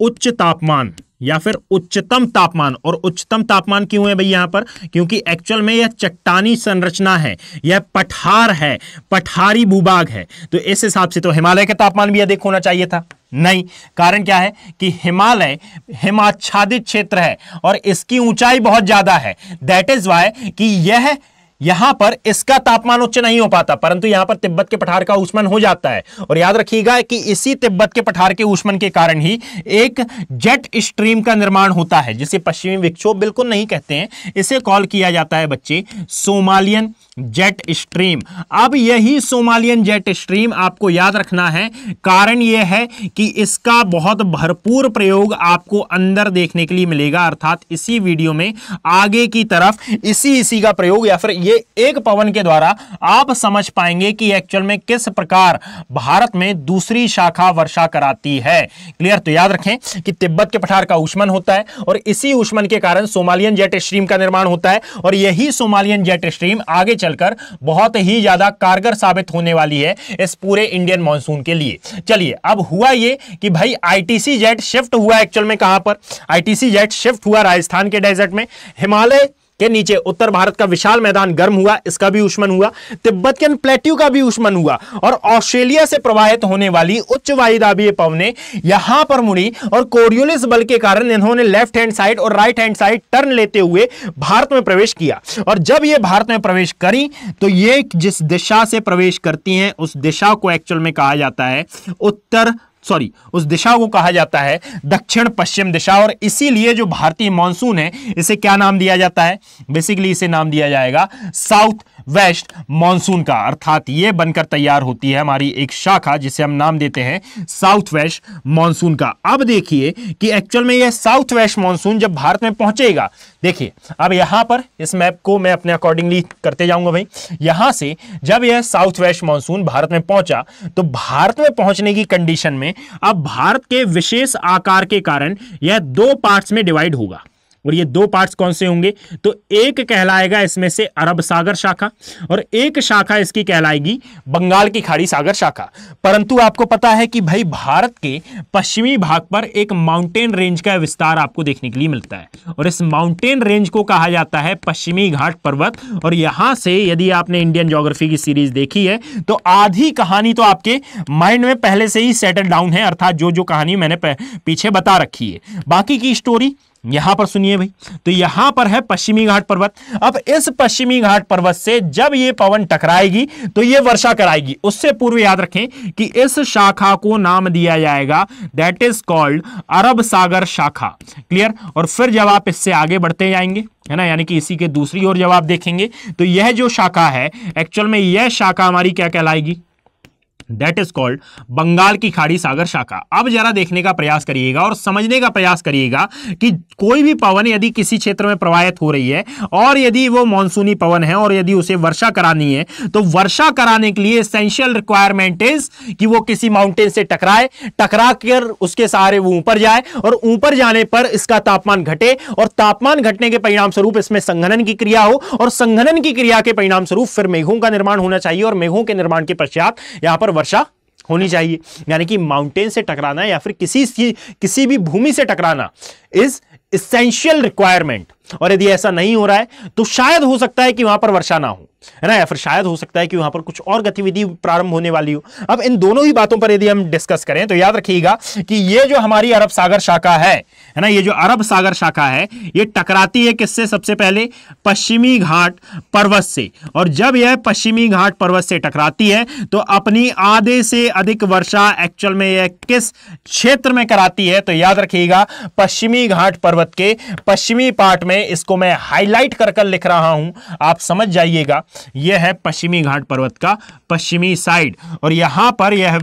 उच्च तापमान या फिर उच्चतम तापमान और उच्चतम तापमान क्यों है भाई यहां पर क्योंकि एक्चुअल में यह चट्टानी संरचना है यह पठार है पठारी भूभाग है तो इस हिसाब से तो हिमालय का तापमान भी अधिक होना चाहिए था नहीं कारण क्या है कि हिमालय हिमाच्छादित क्षेत्र है और इसकी ऊंचाई बहुत ज़्यादा है दैट इज वाई कि यह यहां पर इसका तापमान उच्च नहीं हो पाता परंतु यहां पर तिब्बत के पठार का ऊष्मन हो जाता है और याद रखिएगा कि इसी तिब्बत के पठार के ऊष्मन के कारण ही एक जेट स्ट्रीम का निर्माण होता है जिसे पश्चिमी विक्षोभ बिल्कुल नहीं कहते हैं इसे कॉल किया जाता है बच्चे सोमालियन जेट स्ट्रीम अब यही सोमालियन जेट स्ट्रीम आपको याद रखना है कारण यह है कि इसका बहुत भरपूर प्रयोग आपको अंदर देखने के लिए मिलेगा अर्थात इसी वीडियो में आगे की तरफ इसी इसी का प्रयोग या फिर ये एक पवन के द्वारा आप समझ पाएंगे कि एक्चुअल में किस प्रकार भारत में दूसरी शाखा वर्षा कराती है क्लियर तो याद रखें कि तिब्बत के पठार का उष्मन होता है और इसी उष्मन के कारण सोमालियन जेट स्ट्रीम का निर्माण होता है और यही सोमालियन जेट स्ट्रीम आगे चल चलकर बहुत ही ज़्यादा कारगर साबित होने वाली है इस पूरे इंडियन मानसून के लिए चलिए अब हुआ ये कि भाई आईटीसी जेट शिफ्ट हुआ एक्चुअल में कहां पर आईटीसी जेट शिफ्ट हुआ राजस्थान के डेजर्ट में हिमालय के नीचे उत्तर भारत का विशाल मैदान गर्म हुआ इसका भी उष्मन हुआ तिब्बत के प्लेट्यू का भी उष्मन हुआ और ऑस्ट्रेलिया से प्रवाहित होने वाली उच्च वायुदाबीय पवने यहां पर मुड़ी और कोरियोलिस बल के कारण इन्होंने लेफ्ट हैंड साइड और राइट हैंड साइड टर्न लेते हुए भारत में प्रवेश किया और जब ये भारत में प्रवेश करी तो ये जिस दिशा से प्रवेश करती हैं उस दिशा को एक्चुअल में कहा जाता है उत्तर सॉरी उस दिशा को कहा जाता है दक्षिण पश्चिम दिशा और इसीलिए जो भारतीय मानसून है इसे क्या नाम दिया जाता है बेसिकली इसे नाम दिया जाएगा साउथ वेस्ट मानसून का अर्थात ये बनकर तैयार होती है हमारी एक शाखा जिसे हम नाम देते हैं साउथ वेस्ट मानसून का अब देखिए कि एक्चुअल में यह साउथ वेस्ट मानसून जब भारत में पहुंचेगा देखिए अब यहां पर इस मैप को मैं अपने अकॉर्डिंगली करते जाऊंगा भाई यहां से जब यह साउथ वेस्ट मानसून भारत में पहुंचा तो भारत में पहुंचने की कंडीशन में में अब भारत के विशेष आकार के कारण यह दो पार्ट्स में डिवाइड होगा और ये दो पार्ट्स कौन से होंगे तो एक कहलाएगा इसमें से अरब सागर शाखा और एक शाखा इसकी कहलाएगी बंगाल की खाड़ी सागर शाखा परंतु आपको पता है कि भाई भारत के पश्चिमी भाग पर एक माउंटेन रेंज का विस्तार आपको देखने के लिए मिलता है और इस माउंटेन रेंज को कहा जाता है पश्चिमी घाट पर्वत और यहां से यदि आपने इंडियन जोग्राफी की सीरीज देखी है तो आधी कहानी तो आपके माइंड में पहले से ही सेटल डाउन है अर्थात जो जो कहानी मैंने पीछे बता रखी है बाकी की स्टोरी यहां पर सुनिए भाई तो यहां पर है पश्चिमी घाट पर्वत अब इस पश्चिमी घाट पर्वत से जब ये पवन टकराएगी तो ये वर्षा कराएगी उससे पूर्व याद रखें कि इस शाखा को नाम दिया जाएगा दैट इज कॉल्ड अरब सागर शाखा क्लियर और फिर जब आप इससे आगे बढ़ते जाएंगे है ना यानी कि इसी के दूसरी ओर जब आप देखेंगे तो यह जो शाखा है एक्चुअल में यह शाखा हमारी क्या कहलाएगी दैट इज कॉल्ड बंगाल की खाड़ी सागर शाखा अब जरा देखने का प्रयास करिएगा और समझने का प्रयास करिएगा कि कोई भी पवन यदि किसी क्षेत्र में प्रवाहित हो रही है और यदि वो मानसूनी पवन है और यदि उसे वर्षा करानी है तो वर्षा कराने के लिए एसेंशियल रिक्वायरमेंट इज कि वो किसी माउंटेन से टकराए टकरा कर उसके सहारे वो ऊपर जाए और ऊपर जाने पर इसका तापमान घटे और तापमान घटने के परिणाम स्वरूप इसमें संघनन की क्रिया हो और संघनन की क्रिया के परिणाम स्वरूप फिर मेघों का निर्माण होना चाहिए और मेघों के निर्माण के पश्चात यहां पर वर्षा होनी चाहिए यानी कि माउंटेन से टकराना या फिर किसी किसी भी भूमि से टकराना इज इसेंशियल रिक्वायरमेंट और यदि ऐसा नहीं हो रहा है तो शायद हो सकता है कि वहां पर वर्षा ना हो है ना या फिर शायद हो सकता है कि वहां पर कुछ और गतिविधि प्रारंभ होने वाली हो अब इन दोनों ही बातों पर यदि हम डिस्कस करें तो याद रखिएगा कि ये जो हमारी अरब सागर शाखा है है ना ये जो अरब सागर शाखा है ये टकराती है किससे सबसे पहले पश्चिमी घाट पर्वत से और जब यह पश्चिमी घाट पर्वत से टकराती है तो अपनी आधे से अधिक वर्षा एक्चुअल में यह किस क्षेत्र में कराती है तो याद रखिएगा पश्चिमी घाट पर्वत के पश्चिमी पार्ट में हैं इसको मैं हाईलाइट कर कर लिख रहा हूं आप समझ जाइएगा यह है पश्चिमी घाट पर्वत का पश्चिमी साइड और यहां पर यह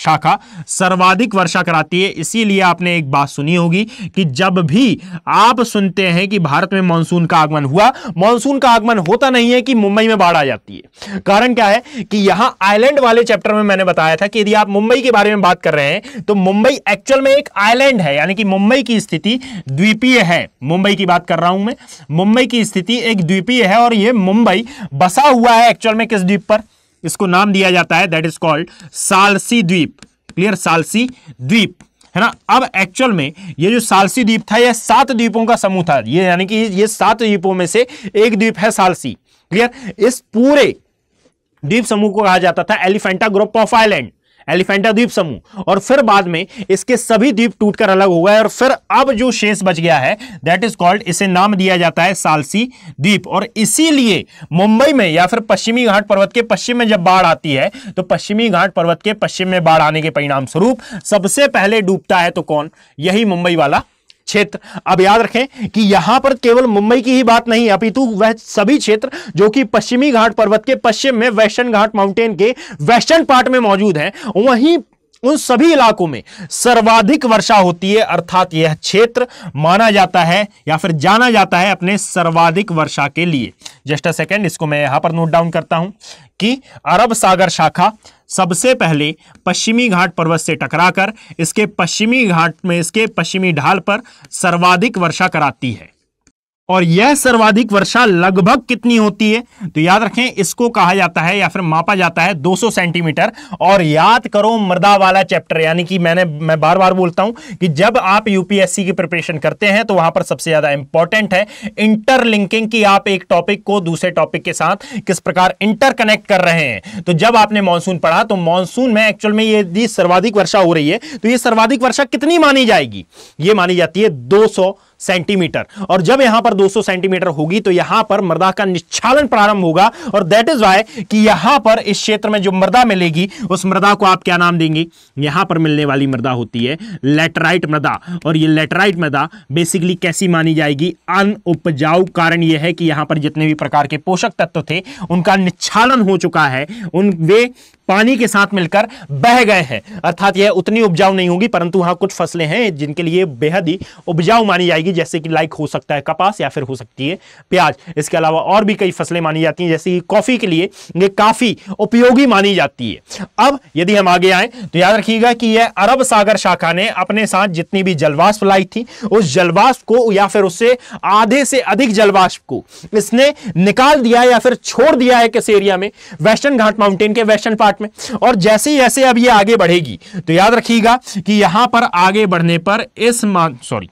शाखा सर्वाधिक वर्षा कराती है इसीलिए आपने एक बात सुनी होगी कि जब भी आप सुनते हैं कि भारत में मानसून का आगमन हुआ मानसून का आगमन होता नहीं है कि मुंबई में बाढ़ आ जाती है कारण क्या है कि यहां आइलैंड वाले चैप्टर में मैंने बताया था कि यदि आप मुंबई के बारे में बात कर रहे हैं तो मुंबई एक्चुअल में एक आईलैंड है यानी कि मुंबई की स्थिति द्वीपीय है मुंबई की बात कर रहा हूं मैं मुंबई की स्थिति एक द्वीपीय है और यह मुंबई बसा हुआ है एक्चुअल में किस द्वीप पर इसको नाम दिया जाता है दैट इज कॉल्ड सालसी द्वीप क्लियर सालसी द्वीप है ना अब एक्चुअल में ये जो सालसी द्वीप था यह सात द्वीपों का समूह था ये यानी कि ये सात द्वीपों में से एक द्वीप है सालसी क्लियर इस पूरे द्वीप समूह को कहा जाता था Elephanta group of island Elephanta द्वीप समूह और फिर बाद में इसके सभी द्वीप टूटकर अलग हो गए और फिर अब जो शेष बच गया है दैट इज कॉल्ड इसे नाम दिया जाता है सालसी द्वीप और इसीलिए मुंबई में या फिर पश्चिमी घाट पर्वत के पश्चिम में जब बाढ़ आती है तो पश्चिमी घाट पर्वत के पश्चिम में बाढ़ आने के परिणाम स्वरूप सबसे पहले डूबता है तो कौन यही मुंबई वाला क्षेत्र अब याद रखें कि यहां पर केवल मुंबई की ही बात नहीं अपितु वह सभी क्षेत्र जो कि पश्चिमी घाट पर्वत के पश्चिम में वेस्टर्न घाट माउंटेन के वेस्टर्न पार्ट में मौजूद है वहीं उन सभी इलाकों में सर्वाधिक वर्षा होती है अर्थात यह क्षेत्र माना जाता है या फिर जाना जाता है अपने सर्वाधिक वर्षा के लिए जस्ट अ सेकेंड इसको मैं यहां पर नोट डाउन करता हूं कि अरब सागर शाखा सबसे पहले पश्चिमी घाट पर्वत से टकराकर इसके पश्चिमी घाट में इसके पश्चिमी ढाल पर सर्वाधिक वर्षा कराती है और यह सर्वाधिक वर्षा लगभग कितनी होती है तो याद रखें इसको कहा जाता है या फिर मापा जाता है 200 सेंटीमीटर और याद करो मृदा वाला चैप्टर यानी कि मैंने मैं बार बार बोलता हूं कि जब आप यूपीएससी की प्रिपरेशन करते हैं तो वहां पर सबसे ज्यादा इंपॉर्टेंट है इंटरलिंकिंग की आप एक टॉपिक को दूसरे टॉपिक के साथ किस प्रकार इंटरकनेक्ट कर रहे हैं तो जब आपने मानसून पढ़ा तो मानसून में एक्चुअल में ये सर्वाधिक वर्षा हो रही है तो यह सर्वाधिक वर्षा कितनी मानी जाएगी ये मानी जाती है दो सेंटीमीटर और जब यहां पर 200 सेंटीमीटर होगी तो यहां पर मृदा का निश्चालन प्रारंभ होगा और दैट इज वाई कि यहां पर इस क्षेत्र में जो मृदा मिलेगी उस मृदा को आप क्या नाम देंगे यहां पर मिलने वाली मृदा होती है लेटराइट मृदा और ये लेटराइट मृदा बेसिकली कैसी मानी जाएगी अनउपजाऊ कारण यह है कि यहां पर जितने भी प्रकार के पोषक तत्व थे उनका निच्छालन हो चुका है उन वे पानी के साथ मिलकर बह गए हैं अर्थात यह उतनी उपजाऊ नहीं होगी परंतु हाँ कुछ फसलें हैं जिनके लिए बेहद ही उपजाऊ मानी जाएगी जैसे कि लाइक हो सकता है कपास या फिर हो सकती है प्याज इसके अलावा और भी कई फसलें मानी जाती हैं जैसे कि कॉफ़ी के लिए ये काफ़ी उपयोगी मानी जाती है अब यदि हम आगे आए तो याद रखिएगा कि यह अरब सागर शाखा ने अपने साथ जितनी भी जलवाष्प लाई थी उस जलवाष्प को या फिर उससे आधे से अधिक जलवाष्प को इसने निकाल दिया या फिर छोड़ दिया है किस एरिया में वेस्टर्न घाट माउंटेन के वेस्टर्न पार्ट में और जैसे जैसे अब ये आगे बढ़ेगी तो याद रखिएगा कि यहां पर आगे बढ़ने पर इस मान सॉरी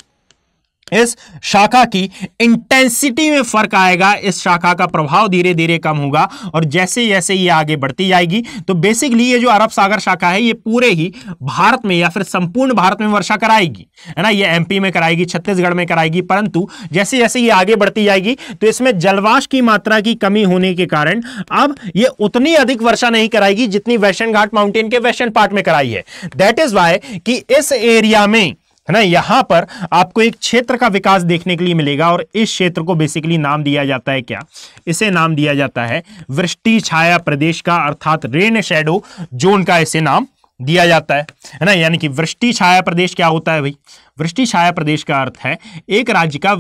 इस शाखा की इंटेंसिटी में फर्क आएगा इस शाखा का प्रभाव धीरे धीरे कम होगा और जैसे जैसे ये आगे बढ़ती जाएगी तो बेसिकली ये जो अरब सागर शाखा है ये पूरे ही भारत में या फिर संपूर्ण भारत में वर्षा कराएगी है ना ये एमपी में कराएगी छत्तीसगढ़ में कराएगी परंतु जैसे जैसे ये आगे बढ़ती जाएगी तो इसमें जलवाश की मात्रा की कमी होने के कारण अब ये उतनी अधिक वर्षा नहीं कराएगी जितनी वेस्टर्न घाट माउंटेन के वेस्टर्न पार्ट में कराई है दैट इज वाई कि इस एरिया में है ना यहां पर आपको एक क्षेत्र का विकास देखने के लिए मिलेगा और इस क्षेत्र को बेसिकली नाम दिया जाता है क्या इसे नाम दिया जाता है वृष्टि छाया प्रदेश का अर्थात रेन शेडो जोन का इसे नाम दिया जाता है है ना यानी कि वृष्टि छाया प्रदेश क्या होता है भाई वृष्टि छाया प्रदेश का अर्थ है एक राज्य का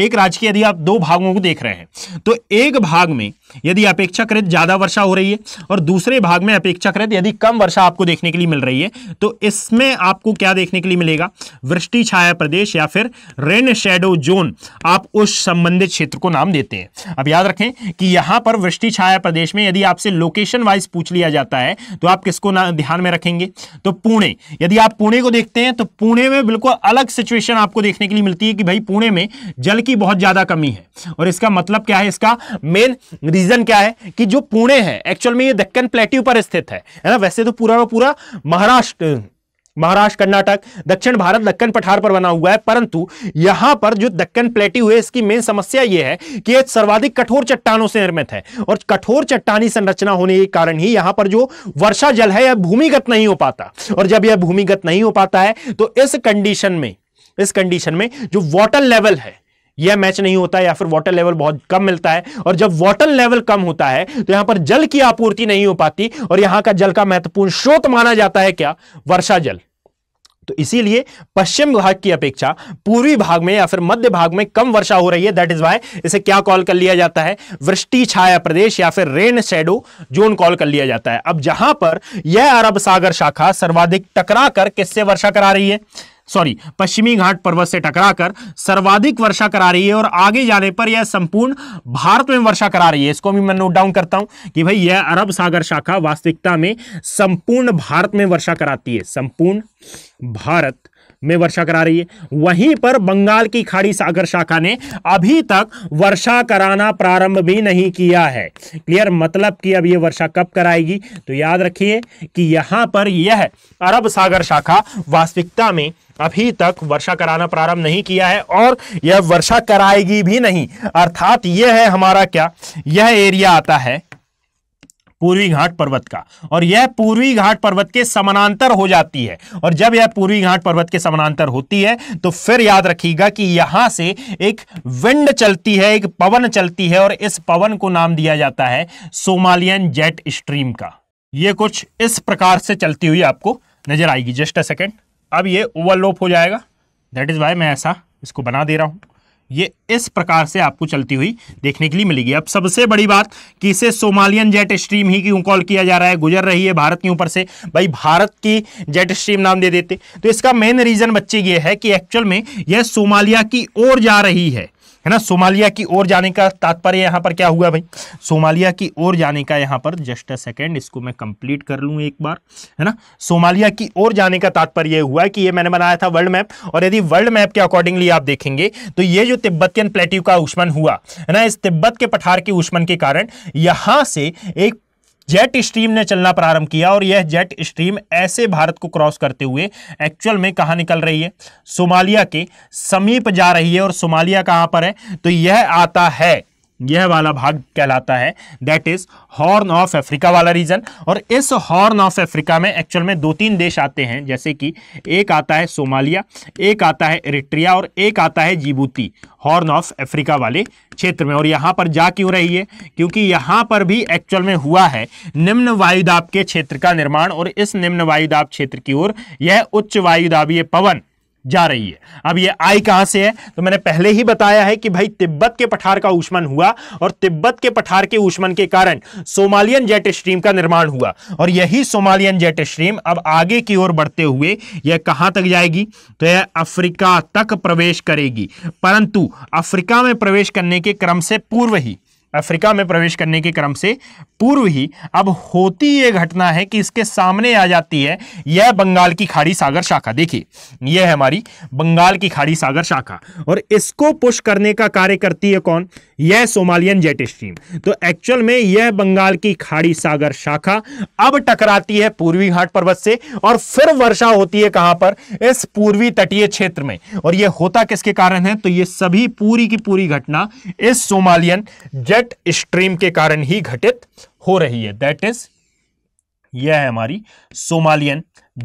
एक राज्य के यदि आप दो भागों को देख रहे हैं तो एक भाग में यदि अपेक्षाकृत ज़्यादा वर्षा हो रही है और दूसरे भाग में अपेक्षाकृत यदि कम वर्षा आपको देखने के लिए मिल रही है तो इसमें आपको क्या देखने के लिए मिलेगा वृष्टि छाया प्रदेश या फिर रेन शेडो जोन आप उस संबंधित क्षेत्र को नाम देते हैं अब याद रखें कि यहां पर वृष्टि छाया प्रदेश में यदि आपसे लोकेशन वाइज पूछ लिया जाता है तो आप किसको ध्यान में रखेंगे तो पुणे यदि आप पुणे को देखते हैं तो पुणे में बिल्कुल अलग सिचुएशन आपको देखने के लिए मिलती है कि भाई पुणे में जल की बहुत ज्यादा कमी है और इसका मतलब क्या है इसका मेन रीजन क्या है कि जो पुणे है एक्चुअल में ये दक्कन प्लेट्यू पर स्थित है है ना वैसे तो पूरा पूरा महाराष्ट्र महाराष्ट्र कर्नाटक दक्षिण भारत दक्कन पठार पर बना हुआ है परंतु यहां पर जो दक्कन प्लेटी हुए इसकी मेन समस्या यह है कि यह सर्वाधिक कठोर चट्टानों से निर्मित है और कठोर चट्टानी संरचना होने के कारण ही यहां पर जो वर्षा जल है यह भूमिगत नहीं हो पाता और जब यह भूमिगत नहीं हो पाता है तो इस कंडीशन में इस कंडीशन में जो वॉटर लेवल है यह मैच नहीं होता या फिर वाटर लेवल बहुत कम मिलता है और जब वाटर लेवल कम होता है तो यहां पर जल की आपूर्ति नहीं हो पाती और यहां का जल का महत्वपूर्ण स्रोत माना जाता है क्या वर्षा जल तो इसीलिए पश्चिम भाग की अपेक्षा पूर्वी भाग में या फिर मध्य भाग में कम वर्षा हो रही है दैट इज वाई इसे क्या कॉल कर लिया जाता है वृष्टि छाया प्रदेश या फिर रेन शेडो जोन कॉल कर लिया जाता है अब जहां पर यह अरब सागर शाखा सर्वाधिक टकरा कर किससे वर्षा करा रही है सॉरी पश्चिमी घाट पर्वत से टकराकर सर्वाधिक वर्षा करा रही है और आगे जाने पर यह संपूर्ण भारत में वर्षा करा रही है इसको भी मैं नोट डाउन करता हूं कि भाई यह अरब सागर शाखा वास्तविकता में संपूर्ण भारत में वर्षा कराती है संपूर्ण भारत में वर्षा करा रही है वहीं पर बंगाल की खाड़ी सागर शाखा ने अभी तक वर्षा कराना प्रारंभ भी नहीं किया है क्लियर मतलब कि अब यह वर्षा कब कराएगी तो याद रखिए कि यहाँ पर यह अरब सागर शाखा वास्तविकता में अभी तक वर्षा कराना प्रारंभ नहीं किया है और यह वर्षा कराएगी भी नहीं अर्थात यह है हमारा क्या यह एरिया आता है पूर्वी घाट पर्वत का और यह पूर्वी घाट पर्वत के समानांतर हो जाती है और जब यह पूर्वी घाट पर्वत के समानांतर होती है तो फिर याद रखिएगा कि यहां से एक विंड चलती है एक पवन चलती है और इस पवन को नाम दिया जाता है सोमालियन जेट स्ट्रीम का यह कुछ इस प्रकार से चलती हुई आपको नजर आएगी जस्ट अ सेकेंड अब ये ओवरलोप हो जाएगा दैट इज वाई मैं ऐसा इसको बना दे रहा हूं ये इस प्रकार से आपको चलती हुई देखने के लिए मिलेगी अब सबसे बड़ी बात कि इसे सोमालियन जेट स्ट्रीम ही क्यों कॉल किया जा रहा है गुजर रही है भारत के ऊपर से भाई भारत की जेट स्ट्रीम नाम दे देते तो इसका मेन रीज़न बच्चे ये है कि एक्चुअल में यह सोमालिया की ओर जा रही है है ना सोमालिया की ओर जाने का तात्पर्य यहाँ पर क्या हुआ भाई सोमालिया की ओर जाने का यहाँ पर जस्ट अ सेकेंड इसको मैं कंप्लीट कर लूँ एक बार है ना सोमालिया की ओर जाने का तात्पर्य यह हुआ कि ये मैंने बनाया था वर्ल्ड मैप और यदि वर्ल्ड मैप के अकॉर्डिंगली आप देखेंगे तो ये जो तिब्बतियन प्लेट्यू का उष्मन हुआ है ना इस तिब्बत के पठार के उष्मन के कारण यहाँ से एक जेट स्ट्रीम ने चलना प्रारंभ किया और यह जेट स्ट्रीम ऐसे भारत को क्रॉस करते हुए एक्चुअल में कहा निकल रही है सोमालिया के समीप जा रही है और सोमालिया कहाँ पर है तो यह आता है यह वाला भाग कहलाता है that is Horn of Africa वाला रीजन और इस हॉर्न ऑफ अफ्रीका में एक्चुअल में दो तीन देश आते हैं जैसे कि एक आता है सोमालिया एक आता है इरिट्रिया और एक आता है जीबूती हॉर्न ऑफ अफ्रीका वाले क्षेत्र में और यहाँ पर जा क्यों रही है क्योंकि यहाँ पर भी एक्चुअल में हुआ है निम्न वायुदाब के क्षेत्र का निर्माण और इस निम्न वायुदाब क्षेत्र की ओर यह उच्च वायुदाबीय पवन जा रही है अब ये आई कहां से है तो मैंने पहले ही बताया है कि भाई तिब्बत के पठार का ऊष्मन हुआ और तिब्बत के पठार के ऊष्मन के कारण सोमालियन जेट स्ट्रीम का निर्माण हुआ और यही सोमालियन जेट स्ट्रीम अब आगे की ओर बढ़ते हुए यह कहाँ तक जाएगी तो यह अफ्रीका तक प्रवेश करेगी परंतु अफ्रीका में प्रवेश करने के क्रम से पूर्व ही अफ्रीका में प्रवेश करने के क्रम से पूर्व ही अब होती यह घटना है कि इसके सामने आ जाती है यह बंगाल की खाड़ी सागर शाखा देखिए यह है हमारी बंगाल की खाड़ी सागर शाखा और इसको पुश करने का कार्य करती है कौन यह सोमालियन जेट स्ट्रीम तो एक्चुअल में यह बंगाल की खाड़ी सागर शाखा अब टकराती है पूर्वी घाट पर्वत से और फिर वर्षा होती है कहां पर इस पूर्वी तटीय क्षेत्र में और यह होता किसके कारण है तो यह सभी पूरी की पूरी घटना इस सोमालियन जेट जेट स्ट्रीम के कारण ही घटित हो रही है दैट इज यह है हमारी Somalian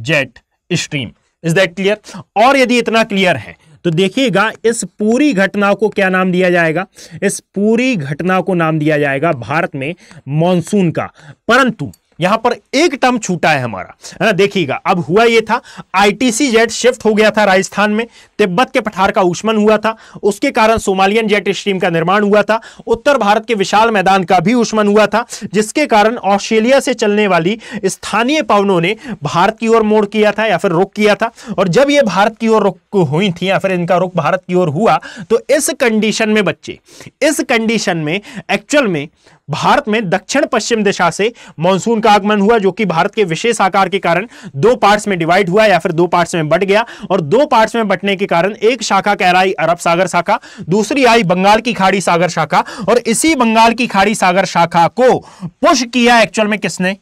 jet stream is that clear और यदि इतना क्लियर है तो देखिएगा इस पूरी घटना को क्या नाम दिया जाएगा इस पूरी घटना को नाम दिया जाएगा भारत में मानसून का परंतु यहां पर एक टर्म छूटा है हमारा है ना देखिएगा अब हुआ ये था आईटीसी जेट शिफ्ट हो गया था राजस्थान में तिब्बत के पठार का उष्मन हुआ था उसके कारण सोमालियन जेट स्ट्रीम का निर्माण हुआ था उत्तर भारत के विशाल मैदान का भी उष्मन हुआ था जिसके कारण ऑस्ट्रेलिया से चलने वाली स्थानीय पवनों ने भारत की ओर मोड़ किया था या फिर रुख किया था और जब यह भारत की ओर रुख हुई थी या फिर इनका रुख भारत की ओर हुआ तो इस कंडीशन में बच्चे इस कंडीशन में एक्चुअल में भारत में दक्षिण पश्चिम दिशा से मानसून का आगमन हुआ जो कि भारत के विशेष आकार के कारण दो पार्ट्स में डिवाइड हुआ या फिर दो पार्ट्स में बट गया और दो पार्ट्स में बटने के कारण एक शाखा कहलाई अरब सागर शाखा दूसरी आई बंगाल की खाड़ी सागर शाखा और इसी बंगाल की खाड़ी सागर शाखा को पुष्ट किया एक्चुअल में किसने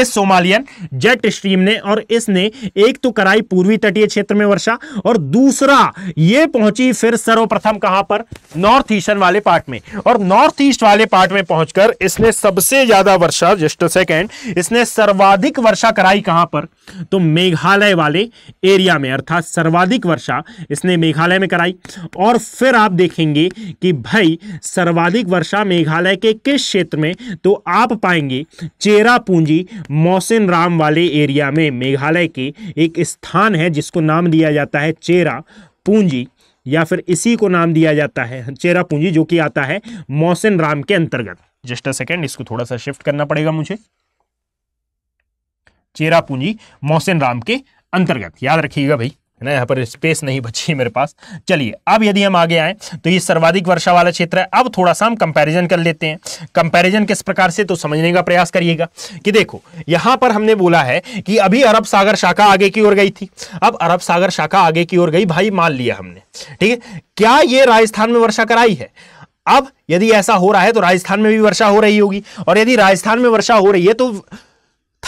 इस सोमालियन जेट स्ट्रीम ने और इसने एक तो कराई पूर्वी तटीय क्षेत्र में वर्षा और दूसरा ये पहुंची फिर सर्वप्रथम कहां पर नॉर्थ ईस्टर्न वाले पार्ट में और नॉर्थ ईस्ट वाले पार्ट में पहुंचकर इसने सबसे ज्यादा वर्षा जस्ट सेकेंड इसने सर्वाधिक वर्षा कराई कहां पर तो मेघालय वाले एरिया में अर्थात सर्वाधिक वर्षा इसने मेघालय में कराई और फिर आप देखेंगे कि भाई सर्वाधिक वर्षा मेघालय के किस क्षेत्र में तो आप पाएंगे चेरा पूंजी मौसिन राम वाले एरिया में मेघालय के एक स्थान है जिसको नाम दिया जाता है चेरा पूंजी या फिर इसी को नाम दिया जाता है चेरा पूंजी जो कि आता है मौसिन राम के अंतर्गत जस्ट अ सेकेंड इसको थोड़ा सा शिफ्ट करना पड़ेगा मुझे चेरा पूंजी मौसिन राम के अंतर्गत याद रखिएगा भाई है ना यहाँ पर स्पेस नहीं बची है मेरे पास चलिए अब यदि हम आगे आए तो ये सर्वाधिक वर्षा वाला क्षेत्र है अब थोड़ा सा हम कंपेरिजन कर लेते हैं कंपेरिजन किस प्रकार से तो समझने का प्रयास करिएगा कि देखो यहाँ पर हमने बोला है कि अभी अरब सागर शाखा आगे की ओर गई थी अब अरब सागर शाखा आगे की ओर गई भाई मान लिया हमने ठीक है क्या ये राजस्थान में वर्षा कराई है अब यदि ऐसा हो रहा है तो राजस्थान में भी वर्षा हो रही होगी और यदि राजस्थान में वर्षा हो रही है तो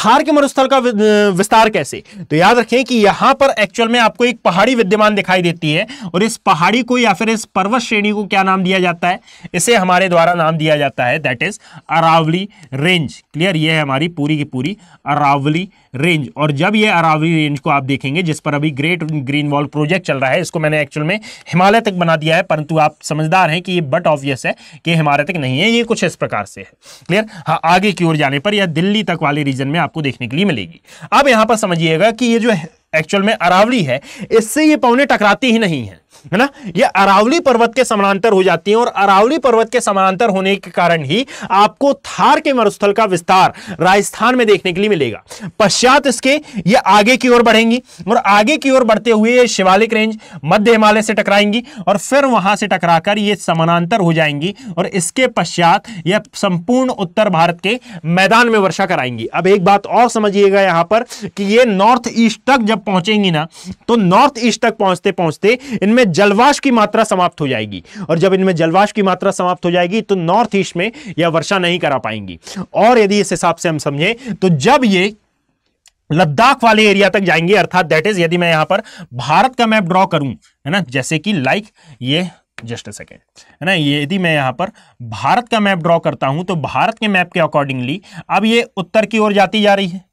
थार के मरुस्थल का विस्तार कैसे तो याद रखें कि यहां पर एक्चुअल में आपको एक पहाड़ी विद्यमान दिखाई देती है और इस पहाड़ी को या फिर इस पर्वत श्रेणी को क्या नाम दिया जाता है इसे हमारे द्वारा नाम दिया जाता है that is Aravalli range clear ये है हमारी पूरी की पूरी अरावली रेंज और जब ये अरावली रेंज को आप देखेंगे जिस पर अभी ग्रेट ग्रीन वॉल प्रोजेक्ट चल रहा है इसको मैंने एक्चुअल में हिमालय तक बना दिया है परंतु आप समझदार हैं कि ये बट ऑब्वियस है कि हिमालय तक नहीं है ये कुछ इस प्रकार से है क्लियर हाँ आगे की ओर जाने पर यह दिल्ली तक वाले रीजन में आपको देखने के लिए मिलेगी अब यहाँ पर समझिएगा कि ये जो एक्चुअल में अरावली है इससे ये पौने टकराती ही नहीं है है ना ये अरावली पर्वत के समानांतर हो जाती है और अरावली पर्वत के समानांतर होने के कारण ही आपको थार के मरुस्थल का विस्तार राजस्थान में देखने के लिए मिलेगा पश्चात इसके ये आगे की ओर बढ़ेंगी और आगे की ओर बढ़ते हुए ये शिवालिक रेंज मध्य हिमालय से टकराएंगी और फिर वहां से टकराकर ये समानांतर हो जाएंगी और इसके पश्चात यह संपूर्ण उत्तर भारत के मैदान में वर्षा कराएंगी अब एक बात और समझिएगा यहां पर कि ये नॉर्थ ईस्ट तक जब पहुंचेंगी ना तो नॉर्थ ईस्ट तक पहुंचते पहुंचते इनमें जलवाश की मात्रा समाप्त हो जाएगी और जब इनमें जलवाश की मात्रा समाप्त हो जाएगी तो नॉर्थ ईस्ट में यह वर्षा नहीं करा पाएंगी और यदि इस हिसाब से हम समझें तो जब ये लद्दाख वाले एरिया तक जाएंगे अर्थात दैट इज यदि मैं यहां पर भारत का मैप ड्रॉ करूं है ना जैसे कि लाइक ये जस्ट अ सेकेंड है ना ये यदि मैं यहां पर भारत का मैप ड्रॉ करता हूं तो भारत के मैप के अकॉर्डिंगली अब ये उत्तर की ओर जाती जा रही है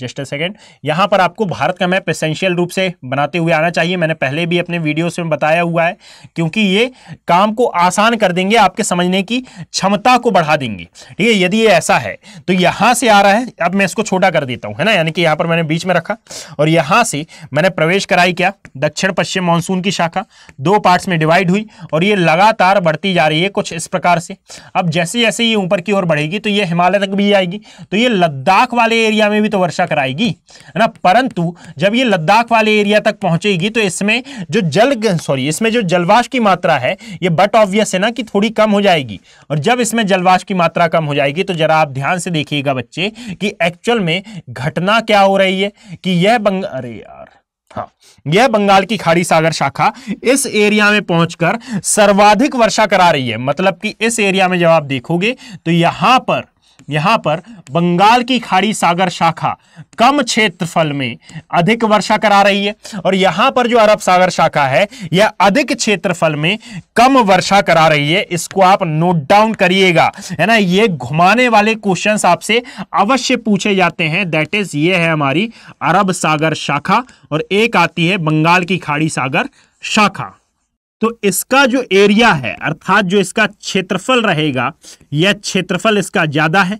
जस्ट अ सेकेंड यहाँ पर आपको भारत का मैप एसेंशियल रूप से बनाते हुए आना चाहिए मैंने पहले भी अपने वीडियोस में बताया हुआ है क्योंकि ये काम को आसान कर देंगे आपके समझने की क्षमता को बढ़ा देंगे ठीक है यदि ये ऐसा है तो यहाँ से आ रहा है अब मैं इसको छोटा कर देता हूँ है ना यानी कि यहाँ पर मैंने बीच में रखा और यहाँ से मैंने प्रवेश कराई क्या दक्षिण पश्चिम मानसून की शाखा दो पार्ट्स में डिवाइड हुई और ये लगातार बढ़ती जा रही है कुछ इस प्रकार से अब जैसे जैसे ये ऊपर की ओर बढ़ेगी तो ये हिमालय तक भी आएगी तो ये लद्दाख वाले एरिया में भी तो वर्षा आएगी है ना परंतु जब ये लद्दाख वाले एरिया तक पहुंचेगी तो इसमें जो जल सॉरी इसमें जो जलवाश की मात्रा है ये बट ऑब्वियस है ना कि थोड़ी कम हो जाएगी और जब इसमें जलवाश की मात्रा कम हो जाएगी तो जरा आप ध्यान से देखिएगा बच्चे कि एक्चुअल में घटना क्या हो रही है कि यह बंग अरे यार हाँ यह बंगाल की खाड़ी सागर शाखा इस एरिया में पहुंचकर सर्वाधिक वर्षा करा रही है मतलब कि इस एरिया में जब आप देखोगे तो यहां पर यहाँ पर बंगाल की खाड़ी सागर शाखा कम क्षेत्रफल में अधिक वर्षा करा रही है और यहां पर जो अरब सागर शाखा है यह अधिक क्षेत्रफल में कम वर्षा करा रही है इसको आप नोट डाउन करिएगा है ना ये घुमाने वाले क्वेश्चन आपसे अवश्य पूछे जाते हैं दैट इज ये है हमारी अरब सागर शाखा और एक आती है बंगाल की खाड़ी सागर शाखा तो इसका जो एरिया है अर्थात जो इसका क्षेत्रफल रहेगा यह क्षेत्रफल इसका ज़्यादा है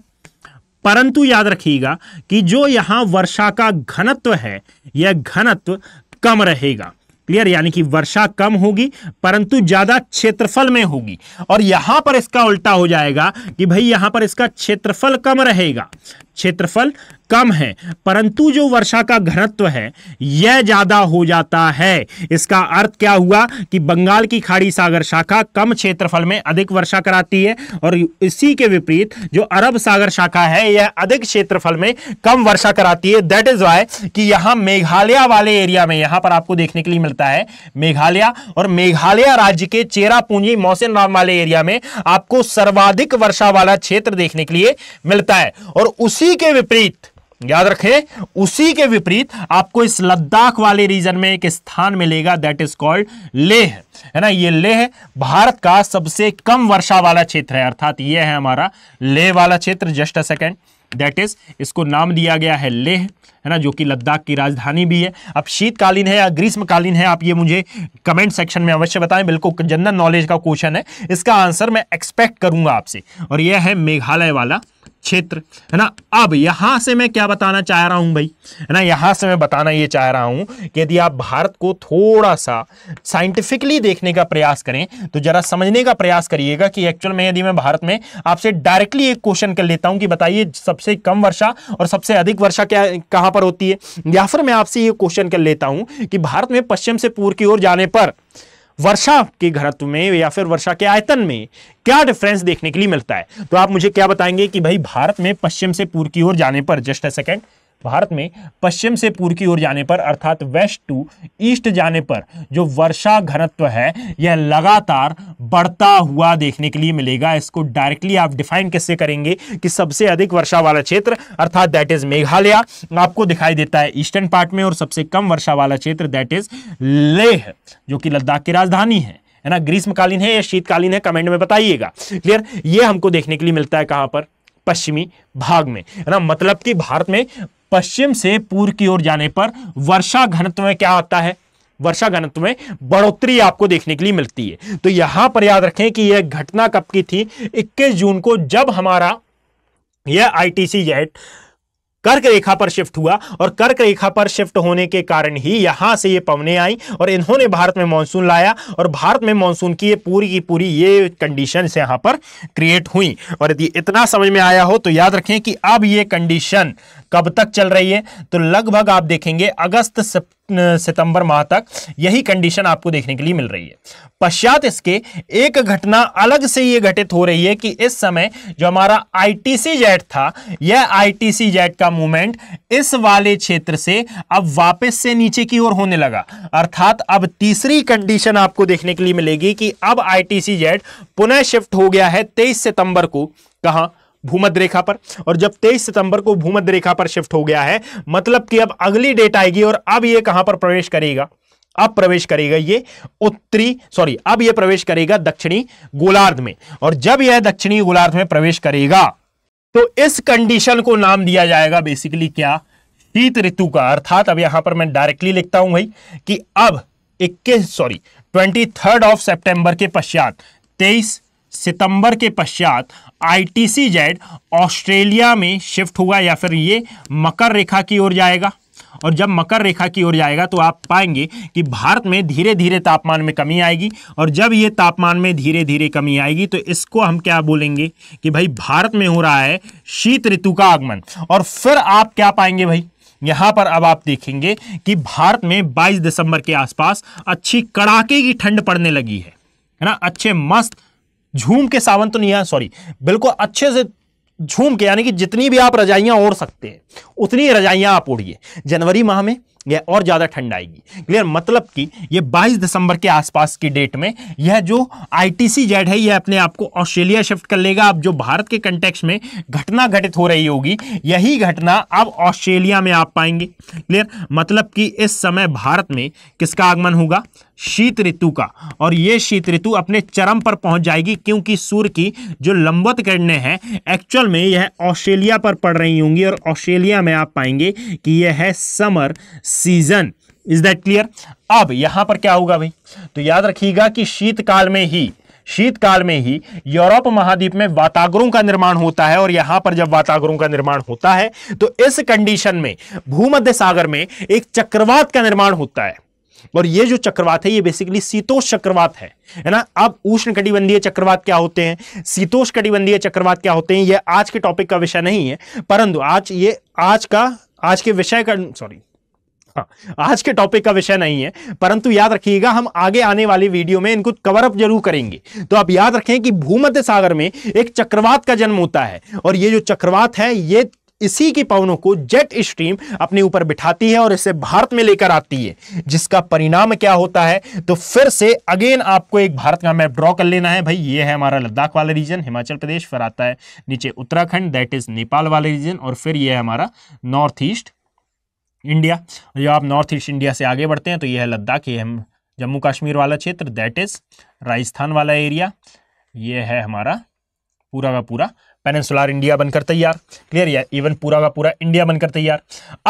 परंतु याद रखिएगा कि जो यहां वर्षा का घनत्व है यह घनत्व कम रहेगा क्लियर यानी कि वर्षा कम होगी परंतु ज्यादा क्षेत्रफल में होगी और यहां पर इसका उल्टा हो जाएगा कि भाई यहां पर इसका क्षेत्रफल कम रहेगा क्षेत्रफल कम है परंतु जो वर्षा का घनत्व है यह ज़्यादा हो जाता है इसका अर्थ क्या हुआ कि बंगाल की खाड़ी सागर शाखा कम क्षेत्रफल में अधिक वर्षा कराती है और इसी के विपरीत जो अरब सागर शाखा है यह अधिक क्षेत्रफल में कम वर्षा कराती है दैट इज वाई कि यहां मेघालय वाले एरिया में यहां पर आपको देखने के लिए मिलता है मेघालय और मेघालय राज्य के चेरापूंजी मौसम वाले एरिया में आपको सर्वाधिक वर्षा वाला क्षेत्र देखने के लिए मिलता है और उस उसी के विपरीत याद रखें उसी के विपरीत आपको इस लद्दाख वाले रीजन में एक स्थान मिलेगा दैट इज कॉल्ड लेह है ना ये लेह भारत का सबसे कम वर्षा वाला क्षेत्र है अर्थात ये है हमारा लेह वाला क्षेत्र just a second that is इसको नाम दिया गया है लेह है ना जो कि लद्दाख की राजधानी भी है अब शीतकालीन है या ग्रीष्मकालीन है आप ये मुझे कमेंट सेक्शन में अवश्य बताएं बिल्कुल जनरल नॉलेज का क्वेश्चन है इसका आंसर मैं एक्सपेक्ट करूंगा आपसे और यह है मेघालय वाला क्षेत्र है ना अब यहां से मैं क्या बताना चाह रहा हूं भाई है ना यहां से मैं बताना ये चाह रहा हूं कि यदि आप भारत को थोड़ा सा साइंटिफिकली देखने का प्रयास करें तो जरा समझने का प्रयास करिएगा कि एक्चुअल में यदि मैं भारत में आपसे डायरेक्टली एक क्वेश्चन कर लेता हूं कि बताइए सबसे कम वर्षा और सबसे अधिक वर्षा क्या कहाँ पर होती है या फिर मैं आपसे ये क्वेश्चन कर लेता हूं कि भारत में पश्चिम से पूर्व की ओर जाने पर वर्षा के घरत्व में या फिर वर्षा के आयतन में क्या डिफरेंस देखने के लिए मिलता है तो आप मुझे क्या बताएंगे कि भाई भारत में पश्चिम से पूर्व की ओर जाने पर जस्ट अ सेकेंड भारत में पश्चिम से पूर्व की ओर जाने पर अर्थात वेस्ट टू ईस्ट जाने पर जो वर्षा घनत्व है यह लगातार बढ़ता हुआ देखने के लिए मिलेगा इसको डायरेक्टली आप डिफाइन कैसे करेंगे कि सबसे अधिक वर्षा वाला क्षेत्र अर्थात दैट इज मेघालय आपको दिखाई देता है ईस्टर्न पार्ट में और सबसे कम वर्षा वाला क्षेत्र दैट इज लेह जो कि लद्दाख की राजधानी है है ना ग्रीष्मकालीन है या शीतकालीन है कमेंट में बताइएगा क्लियर ये हमको देखने के लिए मिलता है कहां पर पश्चिमी भाग में है ना मतलब कि भारत में पश्चिम से पूर्व की ओर जाने पर वर्षा घनत्व में क्या आता है वर्षा घनत्व में बढ़ोतरी आपको देखने के लिए मिलती है तो यहां पर याद रखें कि यह घटना कब की थी 21 जून को जब हमारा यह आईटीसी जेट कर्क रेखा पर शिफ्ट हुआ और कर्क रेखा पर शिफ्ट होने के कारण ही यहां से ये पवने आई और इन्होंने भारत में मानसून लाया और भारत में मानसून की ये पूरी की पूरी ये कंडीशन यहां पर क्रिएट हुई और यदि इतना समझ में आया हो तो याद रखें कि अब ये कंडीशन कब तक चल रही है तो लगभग आप देखेंगे अगस्त सितंबर माह तक यही कंडीशन आपको देखने के लिए मिल रही है पश्चात इसके एक घटना अलग से ये घटित हो रही है कि इस समय जो हमारा आईटीसी जेट था यह आईटीसी जेट का मूवमेंट इस वाले क्षेत्र से अब वापस से नीचे की ओर होने लगा अर्थात अब तीसरी कंडीशन आपको देखने के लिए मिलेगी कि अब आईटीसी जेट पुनः शिफ्ट हो गया है तेईस सितंबर को कहा भूमध्य रेखा पर और जब 23 सितंबर को भूमध्य रेखा पर शिफ्ट हो गया है मतलब कि अब अगली डेट आएगी और अब ये कहां पर प्रवेश करेगा अब प्रवेश करेगा ये उत्तरी सॉरी अब यह प्रवेश करेगा दक्षिणी गोलार्ध में और जब यह दक्षिणी गोलार्ध में प्रवेश करेगा तो इस कंडीशन को नाम दिया जाएगा बेसिकली क्या शीत ऋतु का अर्थात अब यहां पर मैं डायरेक्टली लिखता हूं भाई कि अब 21 सॉरी 23 ऑफ सितंबर के पश्चात 23 सितंबर के पश्चात आईटीसी जेड ऑस्ट्रेलिया में शिफ्ट हुआ या फिर ये मकर रेखा की ओर जाएगा और जब मकर रेखा की ओर जाएगा तो आप पाएंगे कि भारत में धीरे धीरे तापमान में कमी आएगी और जब ये तापमान में धीरे धीरे कमी आएगी तो इसको हम क्या बोलेंगे कि भाई भारत में हो रहा है शीत ऋतु का आगमन और फिर आप क्या पाएंगे भाई यहाँ पर अब आप देखेंगे कि भारत में 22 दिसंबर के आसपास अच्छी कड़ाके की ठंड पड़ने लगी है है ना अच्छे मस्त झूम के सावन तो नहीं है सॉरी बिल्कुल अच्छे से झूम के यानी कि जितनी भी आप रजाइयाँ ओढ़ सकते हैं उतनी रजाइयाँ आप ओढ़िए जनवरी माह में यह और ज़्यादा ठंड आएगी क्लियर मतलब कि यह 22 दिसंबर के आसपास की डेट में यह जो आई टी सी जेड है यह अपने आप को ऑस्ट्रेलिया शिफ्ट कर लेगा अब जो भारत के कंटेक्स में घटना घटित हो रही होगी यही घटना अब ऑस्ट्रेलिया में आप पाएंगे क्लियर मतलब कि इस समय भारत में किसका आगमन होगा शीत ऋतु का और ये शीत ऋतु अपने चरम पर पहुंच जाएगी क्योंकि सूर्य की जो लंबत किरणें हैं एक्चुअल में यह ऑस्ट्रेलिया पर पड़ रही होंगी और ऑस्ट्रेलिया में आप पाएंगे कि यह है summer season is that clear अब यहाँ पर क्या होगा भाई तो याद रखिएगा कि शीतकाल में ही शीतकाल में ही यूरोप महाद्वीप में वातागरों का निर्माण होता है और यहां पर जब वातागरों का निर्माण होता है तो इस कंडीशन में भूमध्य सागर में एक चक्रवात का निर्माण होता है और ये जो चक्रवात है ये बेसिकली शीतोष चक्रवात है है ना अब उष्ण कटिबंधीय चक्रवात क्या होते हैं शीतोष कटिबंधीय चक्रवात क्या होते हैं ये आज के टॉपिक का विषय नहीं है परंतु आज ये आज का आज के विषय का सॉरी हाँ, आज के टॉपिक का विषय नहीं है परंतु याद रखिएगा हम आगे आने वाली वीडियो में इनको कवर अप जरूर करेंगे तो आप याद रखें कि भूमध्य सागर में एक चक्रवात का जन्म होता है और ये जो चक्रवात है ये इसी की पवनों को जेट स्ट्रीम अपने ऊपर बिठाती है और इसे भारत में लेकर आती है जिसका परिणाम क्या होता है तो फिर से अगेन आपको एक भारत का मैप ड्रॉ कर लेना है भाई ये है हमारा लद्दाख वाला रीजन हिमाचल प्रदेश फिर आता है नीचे उत्तराखंड दैट इज नेपाल वाले रीजन और फिर यह है हमारा नॉर्थ ईस्ट इंडिया जो आप नॉर्थ ईस्ट इंडिया से आगे बढ़ते हैं तो यह है लद्दाख ये हम जम्मू कश्मीर वाला क्षेत्र दैट इज राजस्थान वाला एरिया यह है हमारा पूरा का पूरा पेनसुलर इंडिया बनकर तैयार क्लियर या इवन पूरा का पूरा इंडिया बनकर तैयार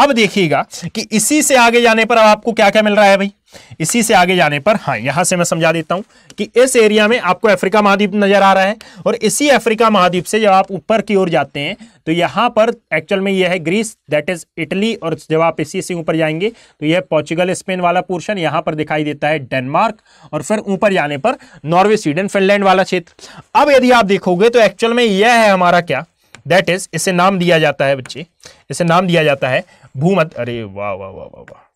अब देखिएगा कि इसी से आगे जाने पर अब आपको क्या क्या मिल रहा है भाई इसी से आगे जाने पर हाँ यहां से मैं समझा देता हूं कि इस एरिया में आपको अफ्रीका महाद्वीप नजर आ रहा है और इसी अफ्रीका महाद्वीप से जब आप ऊपर की ओर जाते हैं तो यहां पर एक्चुअल में यह है ग्रीस दैट इज इटली और जब आप इसी से ऊपर जाएंगे तो यह पोर्चुगल स्पेन वाला पोर्शन यहां पर दिखाई देता है डेनमार्क और फिर ऊपर जाने पर नॉर्वे स्वीडन फिनलैंड वाला क्षेत्र अब यदि आप देखोगे तो एक्चुअल में यह है हमारा क्या दैट इज इसे नाम दिया जाता है बच्चे इसे नाम दिया जाता है भूमध्य अरे वाह वाह वाह वाह वाह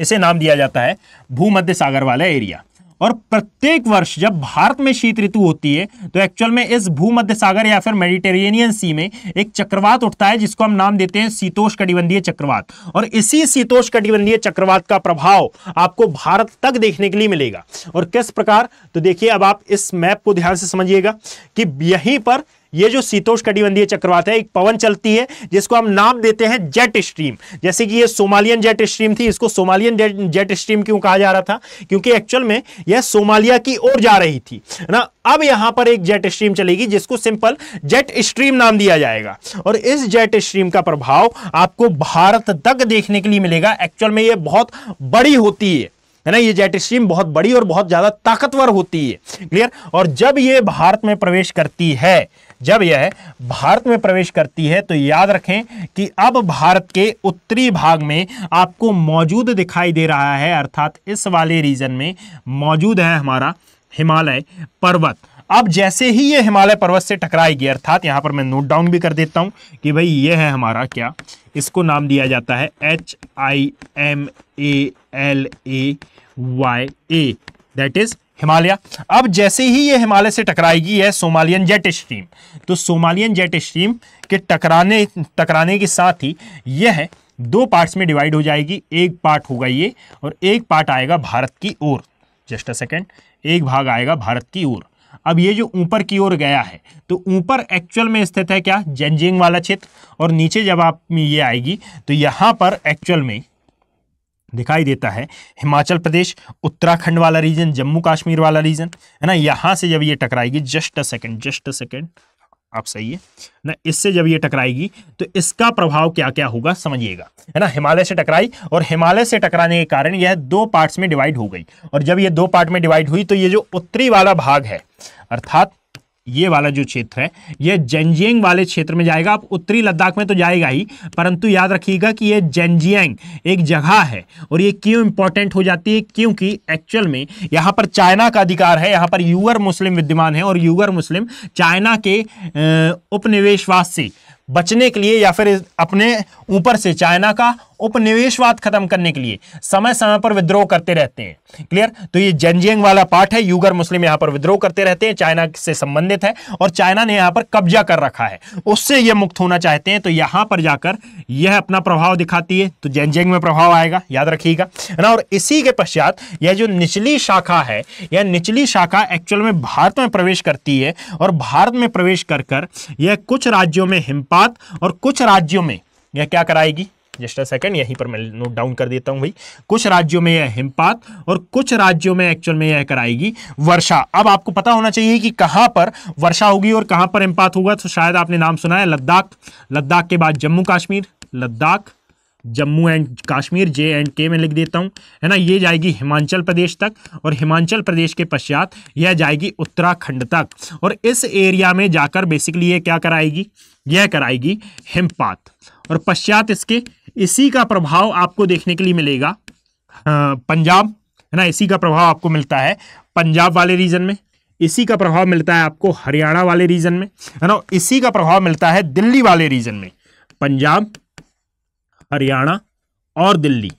इसे नाम दिया जाता है भूमध्य सागर वाला एरिया और प्रत्येक वर्ष जब भारत में शीत ऋतु होती है तो एक्चुअल में इस भूमध्य सागर या फिर मेडिटेरेनियन सी में एक चक्रवात उठता है जिसको हम नाम देते हैं शीतोष कटिबंधीय चक्रवात और इसी शीतोष कटिबंधीय चक्रवात का प्रभाव आपको भारत तक देखने के लिए मिलेगा और किस प्रकार तो देखिए अब आप इस मैप को ध्यान से समझिएगा कि यहीं पर ये जो शीतोष कटिबंधीय चक्रवात है एक पवन चलती है जिसको हम नाम देते हैं जेट स्ट्रीम जैसे कि ये सोमालियन जेट स्ट्रीम थी इसको सोमालियन जेट स्ट्रीम क्यों कहा जा रहा था क्योंकि एक्चुअल में यह सोमालिया की ओर जा रही थी ना अब यहां पर एक जेट स्ट्रीम चलेगी जिसको सिंपल जेट स्ट्रीम नाम दिया जाएगा और इस जेट स्ट्रीम का प्रभाव आपको भारत तक देखने के लिए मिलेगा एक्चुअल में यह बहुत बड़ी होती है है ना ये जेट स्ट्रीम बहुत बड़ी और बहुत ज्यादा ताकतवर होती है क्लियर और जब ये भारत में प्रवेश करती है जब यह भारत में प्रवेश करती है तो याद रखें कि अब भारत के उत्तरी भाग में आपको मौजूद दिखाई दे रहा है अर्थात इस वाले रीजन में मौजूद है हमारा हिमालय पर्वत अब जैसे ही ये हिमालय पर्वत से टकराएगी अर्थात यहाँ पर मैं नोट डाउन भी कर देता हूँ कि भाई ये है हमारा क्या इसको नाम दिया जाता है H I M A L A Y A that is Himalaya अब जैसे ही ये हिमालय से टकराएगी है सोमालियन जेट स्ट्रीम तो सोमालियन जेट स्ट्रीम के टकराने टकराने के साथ ही यह दो पार्ट्स में डिवाइड हो जाएगी एक पार्ट होगा ये और एक पार्ट आएगा भारत की ओर जस्ट अ सेकेंड एक भाग आएगा भारत की ओर अब ये जो ऊपर की ओर गया है तो ऊपर एक्चुअल में स्थित है क्या जेंजिंग वाला क्षेत्र और नीचे जब आप में ये आएगी तो यहाँ पर एक्चुअल में दिखाई देता है हिमाचल प्रदेश उत्तराखंड वाला रीजन जम्मू कश्मीर वाला रीजन है ना यहाँ से जब ये टकराएगी just a second just a second आप सही है ना इससे जब ये टकराएगी तो इसका प्रभाव क्या क्या होगा समझिएगा है ना हिमालय से टकराई और हिमालय से टकराने के कारण यह दो पार्ट्स में डिवाइड हो गई और जब ये दो पार्ट में डिवाइड हुई तो ये जो उत्तरी वाला भाग है अर्थात ये वाला जो क्षेत्र है यह जेंजियंग वाले क्षेत्र में जाएगा आप उत्तरी लद्दाख में तो जाएगा ही परंतु याद रखिएगा कि यह जेंजियंग एक जगह है और ये क्यों इंपॉर्टेंट हो जाती है क्योंकि एक्चुअल में यहाँ पर चाइना का अधिकार है यहाँ पर यूगर मुस्लिम विद्यमान है और यूगर मुस्लिम चाइना के उपनिवेशवास से बचने के लिए या फिर अपने ऊपर से चाइना का उपनिवेशवाद खत्म करने के लिए समय समय पर विद्रोह करते रहते हैं क्लियर तो ये जनजेंग वाला पार्ट है यूगर मुस्लिम यहां पर विद्रोह करते रहते हैं चाइना से संबंधित है और चाइना ने यहां पर कब्जा कर रखा है उससे ये मुक्त होना चाहते हैं तो यहां पर जाकर यह अपना प्रभाव दिखाती है तो जनजियंग में प्रभाव आएगा याद रखिएगा ना और इसी के पश्चात यह जो निचली शाखा है यह निचली शाखा एक्चुअल में भारत में प्रवेश करती है और भारत में प्रवेश कर यह कुछ राज्यों में हिमपात साथ और कुछ राज्यों में यह क्या कराएगी जस्ट अ सेकंड यहीं पर मैं नोट डाउन कर देता हूं भाई कुछ राज्यों में यह हिमपात और कुछ राज्यों में एक्चुअल में यह कराएगी वर्षा अब आपको पता होना चाहिए कि कहां पर वर्षा होगी और कहां पर हिमपात होगा तो शायद आपने नाम सुना है लद्दाख लद्दाख के बाद Jammu Kashmir Ladakh Jammu and Kashmir J and K में लिख देता हूँ है ना ये जाएगी हिमाचल प्रदेश तक और हिमाचल प्रदेश के पश्चात यह जाएगी उत्तराखंड तक और इस एरिया में जाकर बेसिकली ये क्या कराएगी यह कराएगी हिमपात और पश्चात इसके इसी का प्रभाव आपको देखने के लिए मिलेगा पंजाब है ना इसी का प्रभाव आपको मिलता है पंजाब वाले रीजन में इसी का प्रभाव मिलता है आपको हरियाणा वाले रीजन में है ना इसी का प्रभाव मिलता है दिल्ली वाले रीजन में पंजाब हरियाणा और दिल्ली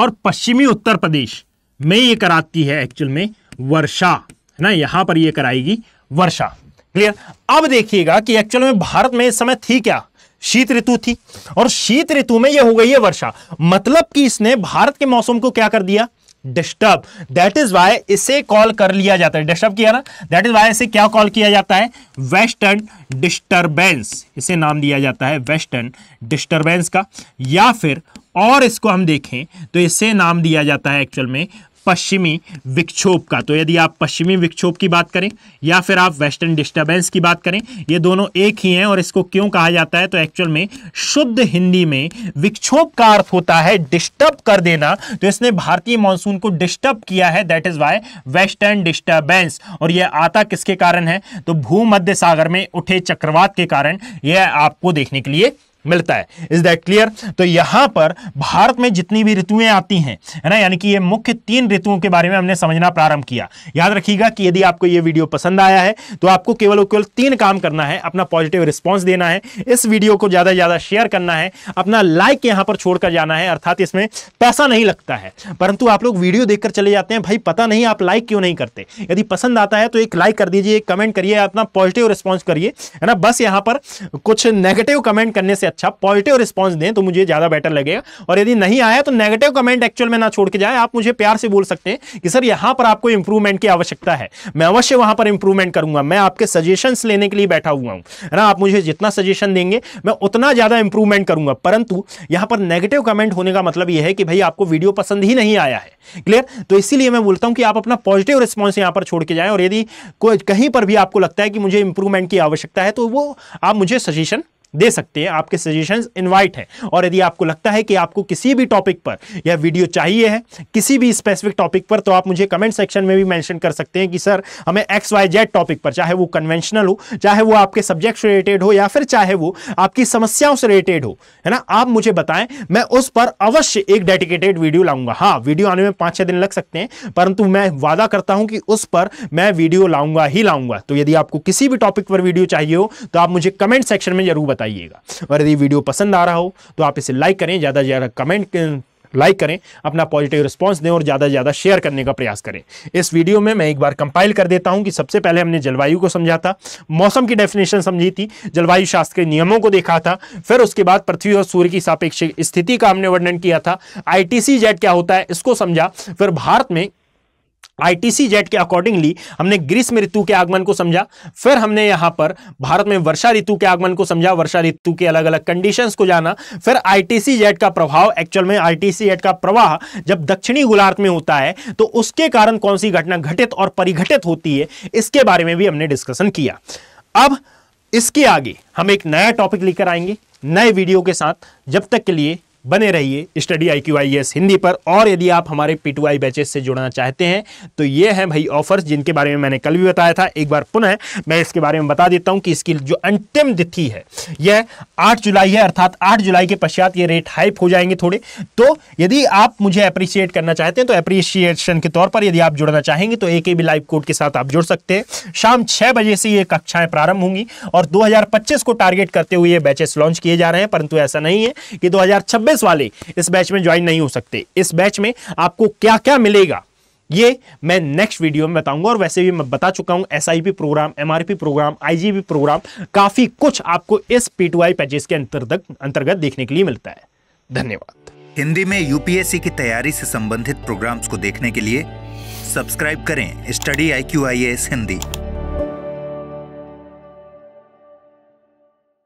और पश्चिमी उत्तर प्रदेश में ये कराती है एक्चुअल में वर्षा है ना यहां पर ये कराएगी वर्षा क्लियर अब देखिएगा कि एक्चुअल में भारत में इस समय थी क्या शीत ऋतु थी और शीत ऋतु में यह हो गई है वर्षा मतलब कि इसने भारत के मौसम को क्या कर दिया डिस्टर्ब दैट इज वाई इसे कॉल कर लिया जाता है डिस्टर्ब किया ना दैट इज वाई इसे क्या कॉल किया जाता है वेस्टर्न डिस्टर्बेंस इसे नाम दिया जाता है वेस्टर्न डिस्टर्बेंस का या फिर और इसको हम देखें तो इसे नाम दिया जाता है एक्चुअल में पश्चिमी विक्षोभ का तो यदि आप पश्चिमी विक्षोभ की बात करें या फिर आप वेस्टर्न डिस्टर्बेंस की बात करें ये दोनों एक ही हैं और इसको क्यों कहा जाता है तो एक्चुअल में शुद्ध हिंदी में विक्षोभ का अर्थ होता है डिस्टर्ब कर देना तो इसने भारतीय मानसून को डिस्टर्ब किया है that is why western disturbance और यह आता किसके कारण है तो भूमध्य सागर में उठे चक्रवात के कारण यह आपको देखने के लिए मिलता है इज दैट क्लियर तो यहां पर भारत में जितनी भी ऋतुएं आती हैं है ना यानी कि ये मुख्य तीन ऋतुओं के बारे में हमने समझना प्रारंभ किया याद रखिएगा कि यदि आपको ये वीडियो पसंद आया है तो आपको केवल केवल तीन काम करना है अपना पॉजिटिव रिस्पांस देना है इस वीडियो को ज़्यादा से ज़्यादा शेयर करना है अपना लाइक यहां पर छोड़कर जाना है अर्थात इसमें पैसा नहीं लगता है परंतु आप लोग वीडियो देखकर चले जाते हैं भाई पता नहीं आप लाइक क्यों नहीं करते यदि पसंद आता है तो एक लाइक कर दीजिए एक कमेंट करिए अपना पॉजिटिव रिस्पॉन्स करिए है ना बस यहां पर कुछ नेगेटिव कमेंट करने से अच्छा पॉजिटिव रिस्पॉन्स दें तो मुझे ज़्यादा बेटर लगेगा और यदि नहीं आया तो नेगेटिव कमेंट एक्चुअल में ना छोड़ के जाए आप मुझे प्यार से बोल सकते हैं कि सर यहां पर आपको इंप्रूवमेंट की आवश्यकता है मैं अवश्य वहां पर इंप्रूवमेंट करूंगा मैं आपके सजेशन लेने के लिए बैठा हुआ हूं है ना आप मुझे जितना सजेशन देंगे मैं उतना ज़्यादा इंप्रूवमेंट करूंगा परंतु यहां पर नेगेटिव कमेंट होने का मतलब यह है कि भाई आपको वीडियो पसंद ही नहीं आया है क्लियर तो इसीलिए मैं बोलता हूं कि आप अपना पॉजिटिव रिस्पॉन्स यहां पर छोड़ के जाए और यदि कोई कहीं पर भी आपको लगता है कि मुझे इंप्रूवमेंट की आवश्यकता है तो वो आप मुझे सजेशन दे सकते हैं आपके सजेशंस इनवाइट हैं और यदि आपको लगता है कि आपको किसी भी टॉपिक पर यह वीडियो चाहिए है किसी भी स्पेसिफिक टॉपिक पर तो आप मुझे कमेंट सेक्शन में भी मेंशन कर सकते हैं कि सर हमें एक्स वाई जेड टॉपिक पर चाहे वो कन्वेंशनल हो चाहे वो आपके सब्जेक्ट से रिलेटेड हो या फिर चाहे वो आपकी समस्याओं से रिलेटेड हो है ना आप मुझे बताएं मैं उस पर अवश्य एक डेडिकेटेड वीडियो लाऊंगा हाँ वीडियो आने में पाँच छः दिन लग सकते हैं परंतु मैं वादा करता हूं कि उस पर मैं वीडियो लाऊंगा ही लाऊंगा तो यदि आपको किसी भी टॉपिक पर वीडियो चाहिए हो तो आप मुझे कमेंट सेक्शन में जरूर बताइएगा और यदि वीडियो पसंद आ रहा हो तो आप इसे लाइक करें ज़्यादा से ज़्यादा कमेंट लाइक करें अपना पॉजिटिव रिस्पांस दें और ज़्यादा से ज़्यादा शेयर करने का प्रयास करें इस वीडियो में मैं एक बार कंपाइल कर देता हूं कि सबसे पहले हमने जलवायु को समझा था मौसम की डेफिनेशन समझी थी जलवायु शास्त्र के नियमों को देखा था फिर उसके बाद पृथ्वी और सूर्य की सापेक्ष स्थिति का हमने वर्णन किया था आई जेट क्या होता है इसको समझा फिर भारत में आईटीसी जेट के अकॉर्डिंगली हमने ग्रीष्म ऋतु के आगमन को समझा फिर हमने यहाँ पर भारत में वर्षा ऋतु के आगमन को समझा वर्षा ऋतु के अलग अलग कंडीशंस को जाना फिर आईटीसी जेट का प्रभाव एक्चुअल में आईटीसी जेट का प्रवाह जब दक्षिणी गोलार्ध में होता है तो उसके कारण कौन सी घटना घटित और परिघटित होती है इसके बारे में भी हमने डिस्कशन किया अब इसके आगे हम एक नया टॉपिक लेकर आएंगे नए वीडियो के साथ जब तक के लिए बने रहिए study I Q I S Hindi पर और यदि आप हमारे पी टू आई बैचेस से जुड़ना चाहते हैं तो ये हैं भाई ऑफर्स जिनके बारे में मैंने कल भी बताया था एक बार पुनः मैं इसके बारे में बता देता हूं कि इसकी जो अंतिम तिथि है यह 8 जुलाई है अर्थात 8 जुलाई के पश्चात ये रेट हाइप हो जाएंगे थोड़े तो यदि आप मुझे अप्रिशिएट करना चाहते हैं तो अप्रिशिएशन के तौर पर यदि आप जुड़ना चाहेंगे तो एक बी लाइव कोड के साथ आप जुड़ सकते हैं शाम छः बजे से ये कक्षाएं प्रारंभ होंगी और दो को टारगेट करते हुए ये बैचेस लॉन्च किए जा रहे हैं परंतु ऐसा नहीं है कि दो छब्बीस वाले इस बैच में ज्वाइन नहीं हो सकते इस बैच में आपको क्या क्या मिलेगा ये मैं नेक्स्ट वीडियो में बताऊंगा और वैसे भी मैं बता चुका हूं SIP programme MRP programme IGB programme काफी कुछ आपको इस पीटूआई पैचेस के अंतर्गत अंतर्गत देखने के लिए मिलता है धन्यवाद हिंदी में यूपीएससी की तैयारी से संबंधित प्रोग्राम्स को देखने के लिए सब्सक्राइब करें स्टडी आई हिंदी